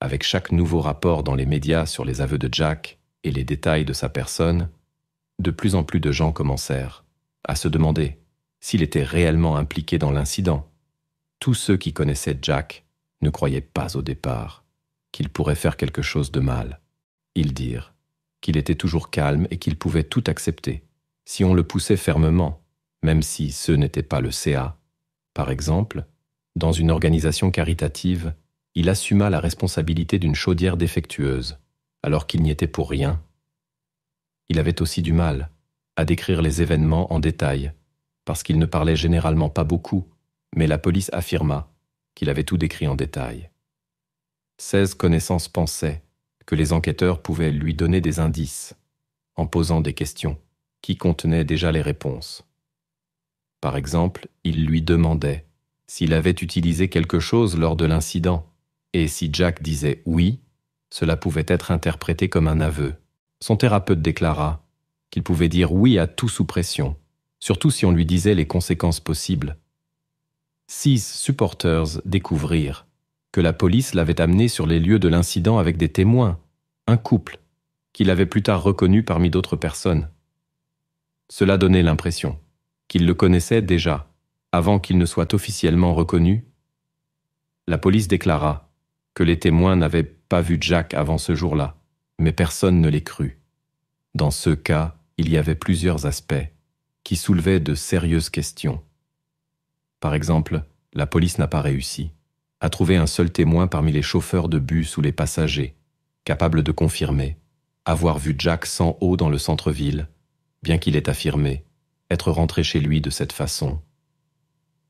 Speaker 1: Avec chaque nouveau rapport dans les médias sur les aveux de Jack et les détails de sa personne, de plus en plus de gens commencèrent à se demander s'il était réellement impliqué dans l'incident. Tous ceux qui connaissaient Jack ne croyaient pas au départ qu'il pourrait faire quelque chose de mal. Ils dirent qu'il était toujours calme et qu'il pouvait tout accepter, si on le poussait fermement, même si ce n'était pas le CA. Par exemple, dans une organisation caritative, il assuma la responsabilité d'une chaudière défectueuse, alors qu'il n'y était pour rien il avait aussi du mal à décrire les événements en détail, parce qu'il ne parlait généralement pas beaucoup, mais la police affirma qu'il avait tout décrit en détail. 16 connaissances pensaient que les enquêteurs pouvaient lui donner des indices, en posant des questions qui contenaient déjà les réponses. Par exemple, il lui demandait s'il avait utilisé quelque chose lors de l'incident, et si Jack disait oui, cela pouvait être interprété comme un aveu son thérapeute déclara qu'il pouvait dire oui à tout sous pression, surtout si on lui disait les conséquences possibles. Six supporters découvrirent que la police l'avait amené sur les lieux de l'incident avec des témoins, un couple, qu'il avait plus tard reconnu parmi d'autres personnes. Cela donnait l'impression qu'il le connaissait déjà, avant qu'il ne soit officiellement reconnu. La police déclara que les témoins n'avaient pas vu Jack avant ce jour-là mais personne ne les crut. Dans ce cas, il y avait plusieurs aspects qui soulevaient de sérieuses questions. Par exemple, la police n'a pas réussi à trouver un seul témoin parmi les chauffeurs de bus ou les passagers, capable de confirmer avoir vu Jack sans haut dans le centre-ville, bien qu'il ait affirmé être rentré chez lui de cette façon.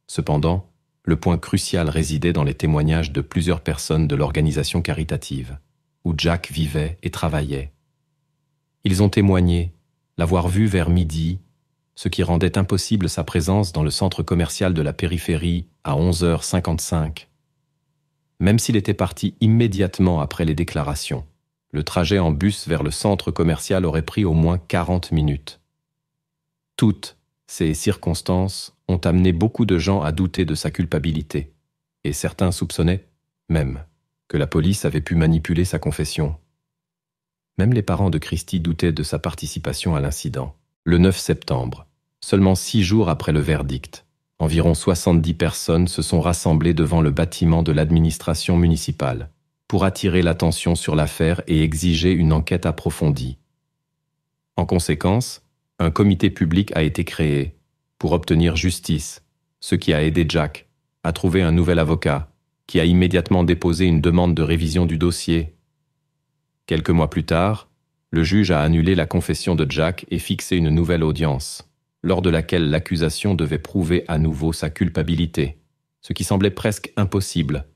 Speaker 1: Cependant, le point crucial résidait dans les témoignages de plusieurs personnes de l'organisation caritative où Jack vivait et travaillait. Ils ont témoigné l'avoir vu vers midi, ce qui rendait impossible sa présence dans le centre commercial de la périphérie à 11h55. Même s'il était parti immédiatement après les déclarations, le trajet en bus vers le centre commercial aurait pris au moins 40 minutes. Toutes ces circonstances ont amené beaucoup de gens à douter de sa culpabilité, et certains soupçonnaient même que la police avait pu manipuler sa confession. Même les parents de Christie doutaient de sa participation à l'incident. Le 9 septembre, seulement six jours après le verdict, environ 70 personnes se sont rassemblées devant le bâtiment de l'administration municipale pour attirer l'attention sur l'affaire et exiger une enquête approfondie. En conséquence, un comité public a été créé pour obtenir justice, ce qui a aidé Jack à trouver un nouvel avocat qui a immédiatement déposé une demande de révision du dossier. Quelques mois plus tard, le juge a annulé la confession de Jack et fixé une nouvelle audience, lors de laquelle l'accusation devait prouver à nouveau sa culpabilité, ce qui semblait presque impossible.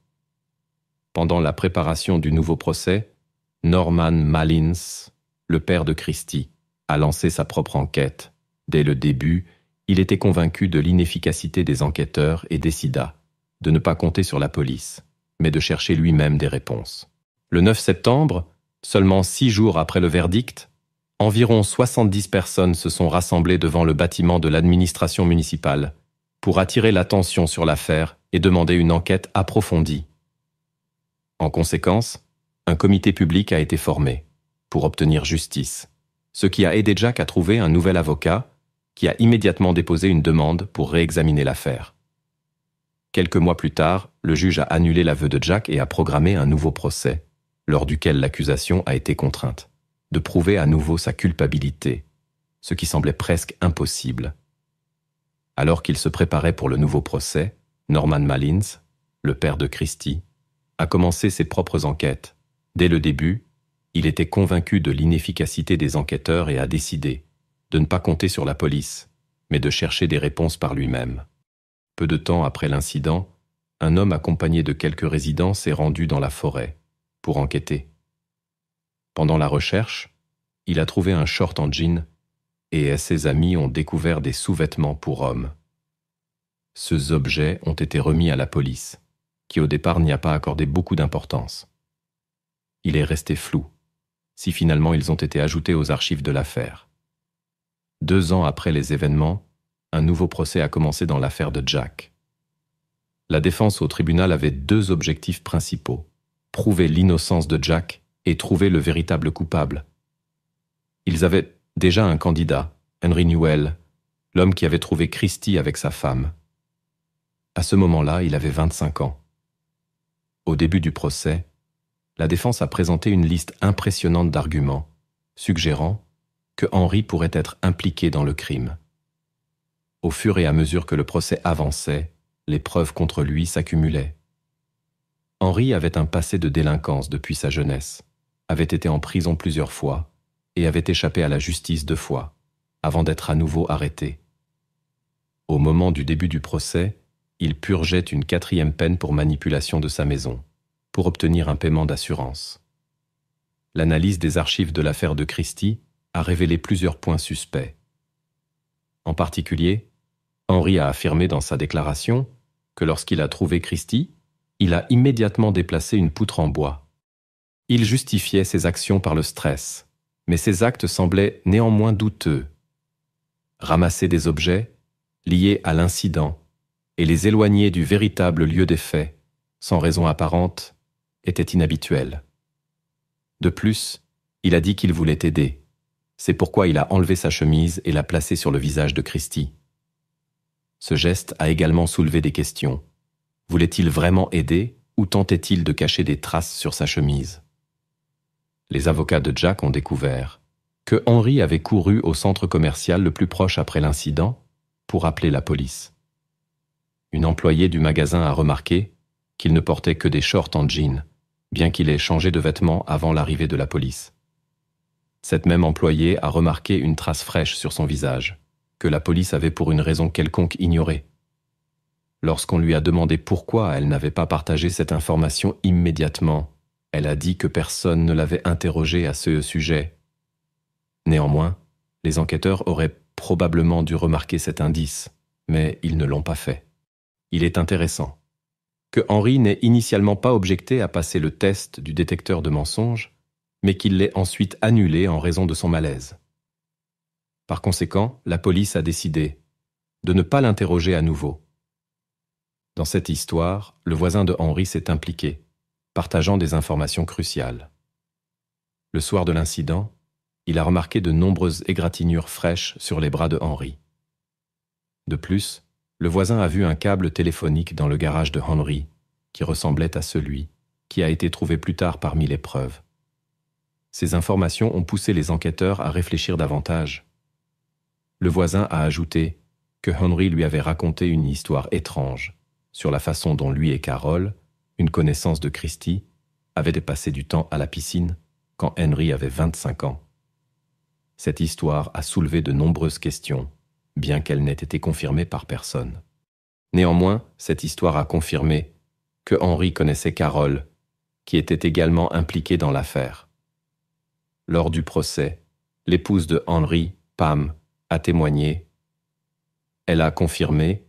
Speaker 1: Pendant la préparation du nouveau procès, Norman Malins, le père de Christie, a lancé sa propre enquête. Dès le début, il était convaincu de l'inefficacité des enquêteurs et décida, de ne pas compter sur la police, mais de chercher lui-même des réponses. Le 9 septembre, seulement six jours après le verdict, environ 70 personnes se sont rassemblées devant le bâtiment de l'administration municipale pour attirer l'attention sur l'affaire et demander une enquête approfondie. En conséquence, un comité public a été formé pour obtenir justice, ce qui a aidé Jack à trouver un nouvel avocat qui a immédiatement déposé une demande pour réexaminer l'affaire. Quelques mois plus tard, le juge a annulé l'aveu de Jack et a programmé un nouveau procès, lors duquel l'accusation a été contrainte de prouver à nouveau sa culpabilité, ce qui semblait presque impossible. Alors qu'il se préparait pour le nouveau procès, Norman Malins, le père de Christie, a commencé ses propres enquêtes. Dès le début, il était convaincu de l'inefficacité des enquêteurs et a décidé de ne pas compter sur la police, mais de chercher des réponses par lui-même. Peu de temps après l'incident, un homme accompagné de quelques résidents s'est rendu dans la forêt pour enquêter. Pendant la recherche, il a trouvé un short en jean et ses amis ont découvert des sous-vêtements pour hommes. Ces objets ont été remis à la police, qui au départ n'y a pas accordé beaucoup d'importance. Il est resté flou si finalement ils ont été ajoutés aux archives de l'affaire. Deux ans après les événements, un nouveau procès a commencé dans l'affaire de Jack. La défense au tribunal avait deux objectifs principaux, prouver l'innocence de Jack et trouver le véritable coupable. Ils avaient déjà un candidat, Henry Newell, l'homme qui avait trouvé Christie avec sa femme. À ce moment-là, il avait 25 ans. Au début du procès, la défense a présenté une liste impressionnante d'arguments, suggérant que Henry pourrait être impliqué dans le crime. Au fur et à mesure que le procès avançait, les preuves contre lui s'accumulaient. Henri avait un passé de délinquance depuis sa jeunesse, avait été en prison plusieurs fois et avait échappé à la justice deux fois, avant d'être à nouveau arrêté. Au moment du début du procès, il purgeait une quatrième peine pour manipulation de sa maison, pour obtenir un paiement d'assurance. L'analyse des archives de l'affaire de Christie a révélé plusieurs points suspects, en particulier, Henri a affirmé dans sa déclaration que lorsqu'il a trouvé Christie, il a immédiatement déplacé une poutre en bois. Il justifiait ses actions par le stress, mais ses actes semblaient néanmoins douteux. Ramasser des objets liés à l'incident et les éloigner du véritable lieu des faits, sans raison apparente, était inhabituel. De plus, il a dit qu'il voulait aider. C'est pourquoi il a enlevé sa chemise et l'a placée sur le visage de Christie. Ce geste a également soulevé des questions. Voulait-il vraiment aider ou tentait-il de cacher des traces sur sa chemise Les avocats de Jack ont découvert que Henry avait couru au centre commercial le plus proche après l'incident pour appeler la police. Une employée du magasin a remarqué qu'il ne portait que des shorts en jean, bien qu'il ait changé de vêtements avant l'arrivée de la police. Cette même employée a remarqué une trace fraîche sur son visage, que la police avait pour une raison quelconque ignorée. Lorsqu'on lui a demandé pourquoi elle n'avait pas partagé cette information immédiatement, elle a dit que personne ne l'avait interrogée à ce sujet. Néanmoins, les enquêteurs auraient probablement dû remarquer cet indice, mais ils ne l'ont pas fait. Il est intéressant que Henri n'ait initialement pas objecté à passer le test du détecteur de mensonges, mais qu'il l'ait ensuite annulé en raison de son malaise. Par conséquent, la police a décidé de ne pas l'interroger à nouveau. Dans cette histoire, le voisin de Henri s'est impliqué, partageant des informations cruciales. Le soir de l'incident, il a remarqué de nombreuses égratignures fraîches sur les bras de Henri. De plus, le voisin a vu un câble téléphonique dans le garage de Henry, qui ressemblait à celui qui a été trouvé plus tard parmi les preuves. Ces informations ont poussé les enquêteurs à réfléchir davantage. Le voisin a ajouté que Henry lui avait raconté une histoire étrange sur la façon dont lui et Carole, une connaissance de Christie, avaient passé du temps à la piscine quand Henry avait 25 ans. Cette histoire a soulevé de nombreuses questions, bien qu'elle n'ait été confirmée par personne. Néanmoins, cette histoire a confirmé que Henry connaissait Carole, qui était également impliquée dans l'affaire lors du procès, l'épouse de Henry, Pam, a témoigné. Elle a confirmé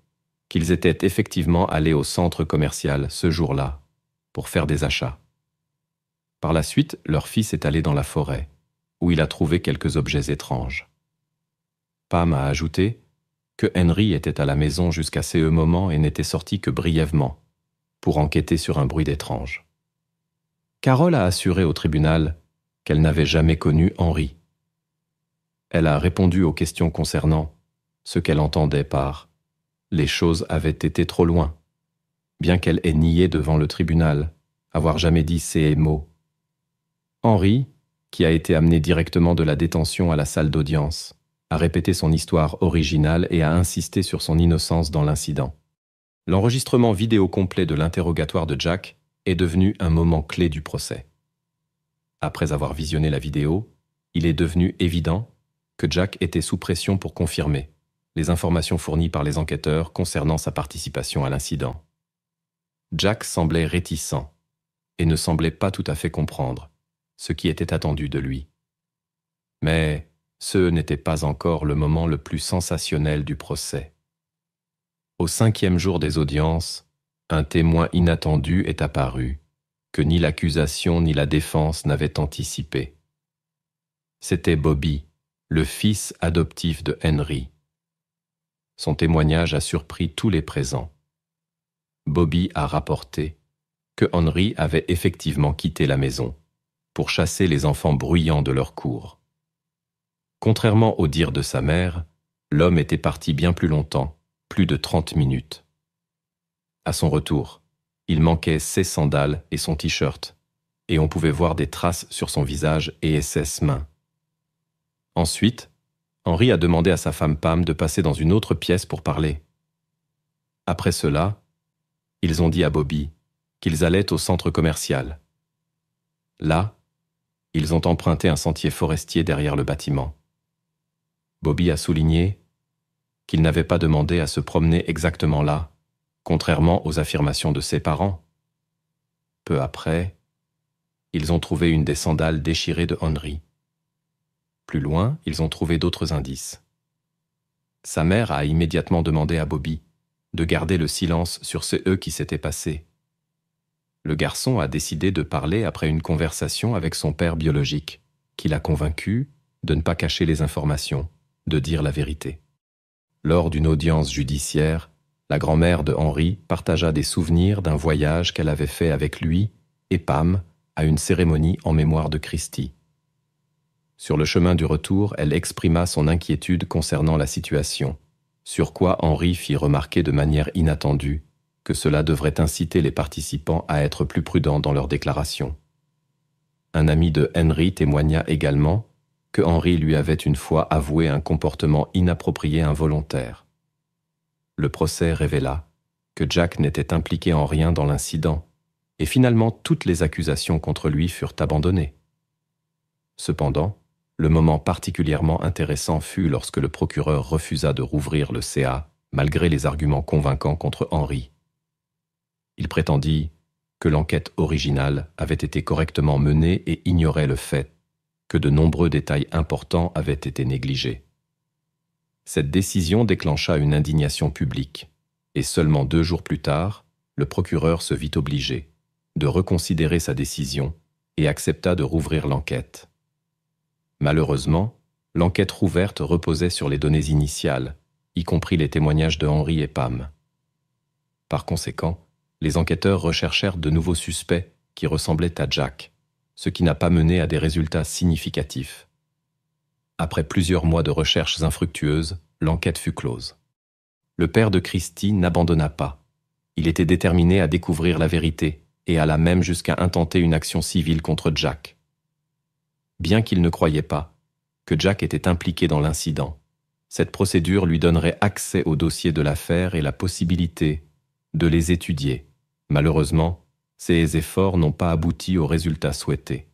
Speaker 1: qu'ils étaient effectivement allés au centre commercial ce jour-là pour faire des achats. Par la suite, leur fils est allé dans la forêt, où il a trouvé quelques objets étranges. Pam a ajouté que Henry était à la maison jusqu'à ce moments et n'était sorti que brièvement, pour enquêter sur un bruit d'étrange. Carole a assuré au tribunal qu'elle n'avait jamais connu Henri. Elle a répondu aux questions concernant ce qu'elle entendait par les choses avaient été trop loin, bien qu'elle ait nié devant le tribunal avoir jamais dit ces mots. Henri, qui a été amené directement de la détention à la salle d'audience, a répété son histoire originale et a insisté sur son innocence dans l'incident. L'enregistrement vidéo complet de l'interrogatoire de Jack est devenu un moment clé du procès après avoir visionné la vidéo, il est devenu évident que Jack était sous pression pour confirmer les informations fournies par les enquêteurs concernant sa participation à l'incident. Jack semblait réticent et ne semblait pas tout à fait comprendre ce qui était attendu de lui. Mais ce n'était pas encore le moment le plus sensationnel du procès. Au cinquième jour des audiences, un témoin inattendu est apparu que ni l'accusation ni la défense n'avaient anticipé. C'était Bobby, le fils adoptif de Henry. Son témoignage a surpris tous les présents. Bobby a rapporté que Henry avait effectivement quitté la maison pour chasser les enfants bruyants de leur cour. Contrairement au dire de sa mère, l'homme était parti bien plus longtemps, plus de trente minutes. À son retour, il manquait ses sandales et son t-shirt, et on pouvait voir des traces sur son visage et ses mains. Ensuite, Henri a demandé à sa femme Pam de passer dans une autre pièce pour parler. Après cela, ils ont dit à Bobby qu'ils allaient au centre commercial. Là, ils ont emprunté un sentier forestier derrière le bâtiment. Bobby a souligné qu'il n'avait pas demandé à se promener exactement là, contrairement aux affirmations de ses parents. Peu après, ils ont trouvé une des sandales déchirées de Henry. Plus loin, ils ont trouvé d'autres indices. Sa mère a immédiatement demandé à Bobby de garder le silence sur ce E qui s'était passé. Le garçon a décidé de parler après une conversation avec son père biologique, qui l'a convaincu de ne pas cacher les informations, de dire la vérité. Lors d'une audience judiciaire, la grand-mère de Henri partagea des souvenirs d'un voyage qu'elle avait fait avec lui et Pam à une cérémonie en mémoire de Christie. Sur le chemin du retour, elle exprima son inquiétude concernant la situation, sur quoi Henri fit remarquer de manière inattendue que cela devrait inciter les participants à être plus prudents dans leurs déclarations. Un ami de Henry témoigna également que Henri lui avait une fois avoué un comportement inapproprié involontaire le procès révéla que Jack n'était impliqué en rien dans l'incident, et finalement toutes les accusations contre lui furent abandonnées. Cependant, le moment particulièrement intéressant fut lorsque le procureur refusa de rouvrir le CA, malgré les arguments convaincants contre Henry. Il prétendit que l'enquête originale avait été correctement menée et ignorait le fait que de nombreux détails importants avaient été négligés. Cette décision déclencha une indignation publique, et seulement deux jours plus tard, le procureur se vit obligé de reconsidérer sa décision et accepta de rouvrir l'enquête. Malheureusement, l'enquête rouverte reposait sur les données initiales, y compris les témoignages de Henri et Pam. Par conséquent, les enquêteurs recherchèrent de nouveaux suspects qui ressemblaient à Jack, ce qui n'a pas mené à des résultats significatifs. Après plusieurs mois de recherches infructueuses, l'enquête fut close. Le père de Christie n'abandonna pas. Il était déterminé à découvrir la vérité et alla même jusqu'à intenter une action civile contre Jack. Bien qu'il ne croyait pas que Jack était impliqué dans l'incident, cette procédure lui donnerait accès au dossier de l'affaire et la possibilité de les étudier. Malheureusement, ces efforts n'ont pas abouti aux résultats souhaités.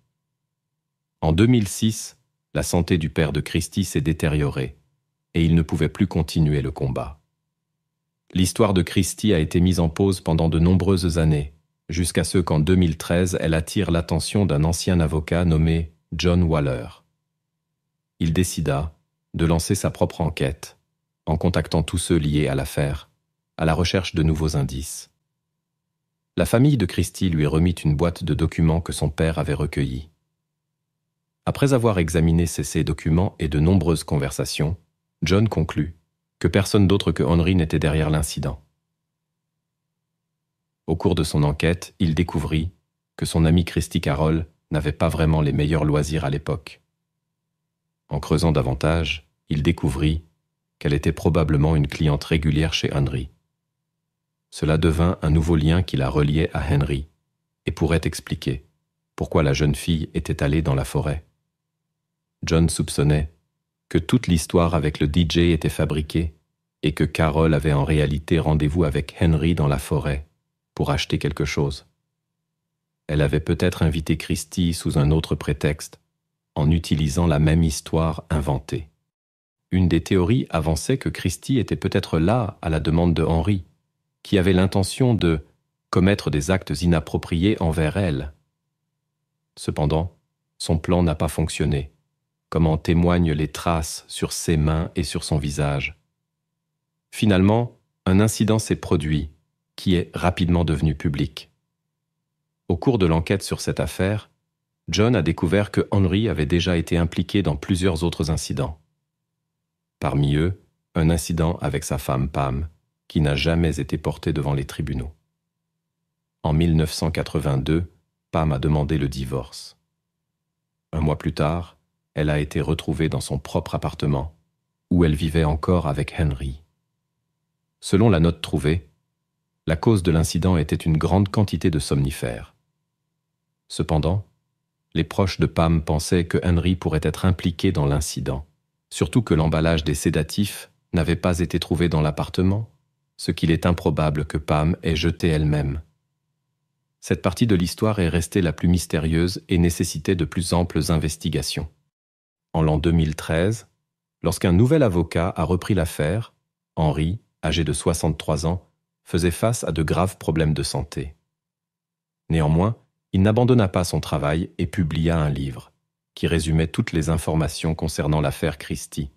Speaker 1: En 2006, la santé du père de Christie s'est détériorée, et il ne pouvait plus continuer le combat. L'histoire de Christie a été mise en pause pendant de nombreuses années, jusqu'à ce qu'en 2013 elle attire l'attention d'un ancien avocat nommé John Waller. Il décida de lancer sa propre enquête, en contactant tous ceux liés à l'affaire, à la recherche de nouveaux indices. La famille de Christie lui remit une boîte de documents que son père avait recueillis. Après avoir examiné ces documents et de nombreuses conversations, John conclut que personne d'autre que Henry n'était derrière l'incident. Au cours de son enquête, il découvrit que son ami Christy Carroll n'avait pas vraiment les meilleurs loisirs à l'époque. En creusant davantage, il découvrit qu'elle était probablement une cliente régulière chez Henry. Cela devint un nouveau lien qui la reliait à Henry et pourrait expliquer pourquoi la jeune fille était allée dans la forêt. John soupçonnait que toute l'histoire avec le DJ était fabriquée et que Carol avait en réalité rendez-vous avec Henry dans la forêt pour acheter quelque chose. Elle avait peut-être invité Christie sous un autre prétexte, en utilisant la même histoire inventée. Une des théories avançait que Christy était peut-être là à la demande de Henry, qui avait l'intention de commettre des actes inappropriés envers elle. Cependant, son plan n'a pas fonctionné comme en témoignent les traces sur ses mains et sur son visage. Finalement, un incident s'est produit, qui est rapidement devenu public. Au cours de l'enquête sur cette affaire, John a découvert que Henry avait déjà été impliqué dans plusieurs autres incidents. Parmi eux, un incident avec sa femme Pam, qui n'a jamais été porté devant les tribunaux. En 1982, Pam a demandé le divorce. Un mois plus tard, elle a été retrouvée dans son propre appartement, où elle vivait encore avec Henry. Selon la note trouvée, la cause de l'incident était une grande quantité de somnifères. Cependant, les proches de Pam pensaient que Henry pourrait être impliqué dans l'incident, surtout que l'emballage des sédatifs n'avait pas été trouvé dans l'appartement, ce qu'il est improbable que Pam ait jeté elle-même. Cette partie de l'histoire est restée la plus mystérieuse et nécessitait de plus amples investigations en l'an 2013, lorsqu'un nouvel avocat a repris l'affaire, Henri, âgé de 63 ans, faisait face à de graves problèmes de santé. Néanmoins, il n'abandonna pas son travail et publia un livre, qui résumait toutes les informations concernant l'affaire Christie.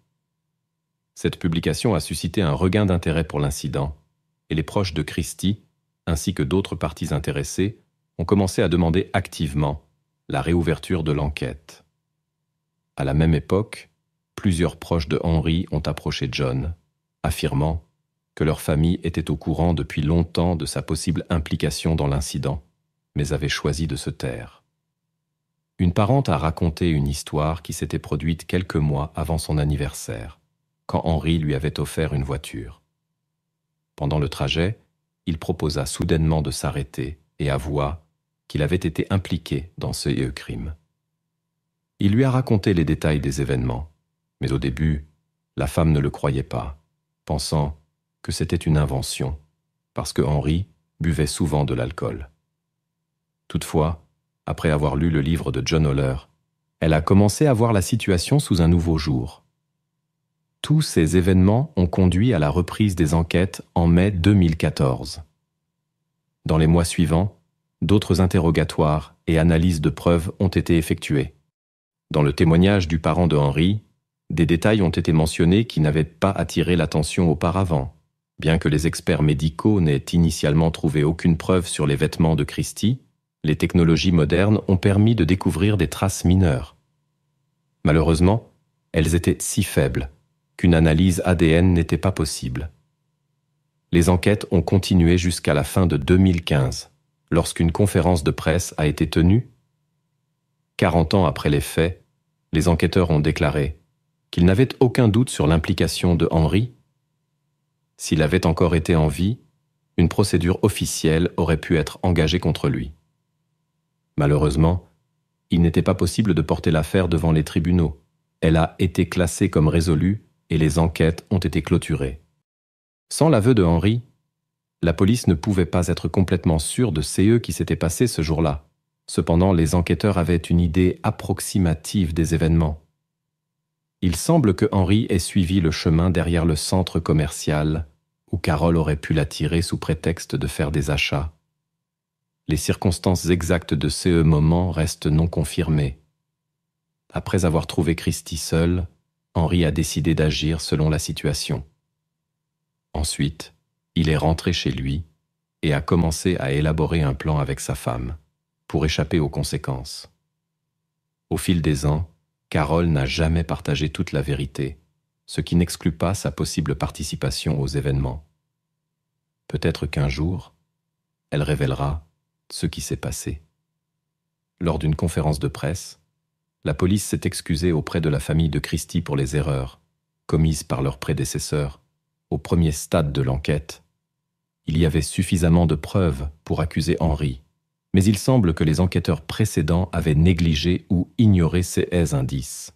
Speaker 1: Cette publication a suscité un regain d'intérêt pour l'incident, et les proches de Christie, ainsi que d'autres parties intéressées, ont commencé à demander activement la réouverture de l'enquête. À la même époque, plusieurs proches de Henry ont approché John, affirmant que leur famille était au courant depuis longtemps de sa possible implication dans l'incident, mais avait choisi de se taire. Une parente a raconté une histoire qui s'était produite quelques mois avant son anniversaire, quand Henry lui avait offert une voiture. Pendant le trajet, il proposa soudainement de s'arrêter et avoua qu'il avait été impliqué dans ce crime. Il lui a raconté les détails des événements, mais au début, la femme ne le croyait pas, pensant que c'était une invention, parce que Henri buvait souvent de l'alcool. Toutefois, après avoir lu le livre de John Holler, elle a commencé à voir la situation sous un nouveau jour. Tous ces événements ont conduit à la reprise des enquêtes en mai 2014. Dans les mois suivants, d'autres interrogatoires et analyses de preuves ont été effectués. Dans le témoignage du parent de Henri, des détails ont été mentionnés qui n'avaient pas attiré l'attention auparavant. Bien que les experts médicaux n'aient initialement trouvé aucune preuve sur les vêtements de Christie, les technologies modernes ont permis de découvrir des traces mineures. Malheureusement, elles étaient si faibles qu'une analyse ADN n'était pas possible. Les enquêtes ont continué jusqu'à la fin de 2015, lorsqu'une conférence de presse a été tenue 40 ans après les faits, les enquêteurs ont déclaré qu'ils n'avaient aucun doute sur l'implication de Henri. S'il avait encore été en vie, une procédure officielle aurait pu être engagée contre lui. Malheureusement, il n'était pas possible de porter l'affaire devant les tribunaux. Elle a été classée comme résolue et les enquêtes ont été clôturées. Sans l'aveu de Henri, la police ne pouvait pas être complètement sûre de ce qui s'était passé ce jour-là. Cependant, les enquêteurs avaient une idée approximative des événements. Il semble que Henri ait suivi le chemin derrière le centre commercial, où Carole aurait pu l'attirer sous prétexte de faire des achats. Les circonstances exactes de ce moment restent non confirmées. Après avoir trouvé Christie seule, Henri a décidé d'agir selon la situation. Ensuite, il est rentré chez lui et a commencé à élaborer un plan avec sa femme pour échapper aux conséquences. Au fil des ans, Carole n'a jamais partagé toute la vérité, ce qui n'exclut pas sa possible participation aux événements. Peut-être qu'un jour, elle révélera ce qui s'est passé. Lors d'une conférence de presse, la police s'est excusée auprès de la famille de Christie pour les erreurs commises par leurs prédécesseurs au premier stade de l'enquête. Il y avait suffisamment de preuves pour accuser Henri, mais il semble que les enquêteurs précédents avaient négligé ou ignoré ces indices.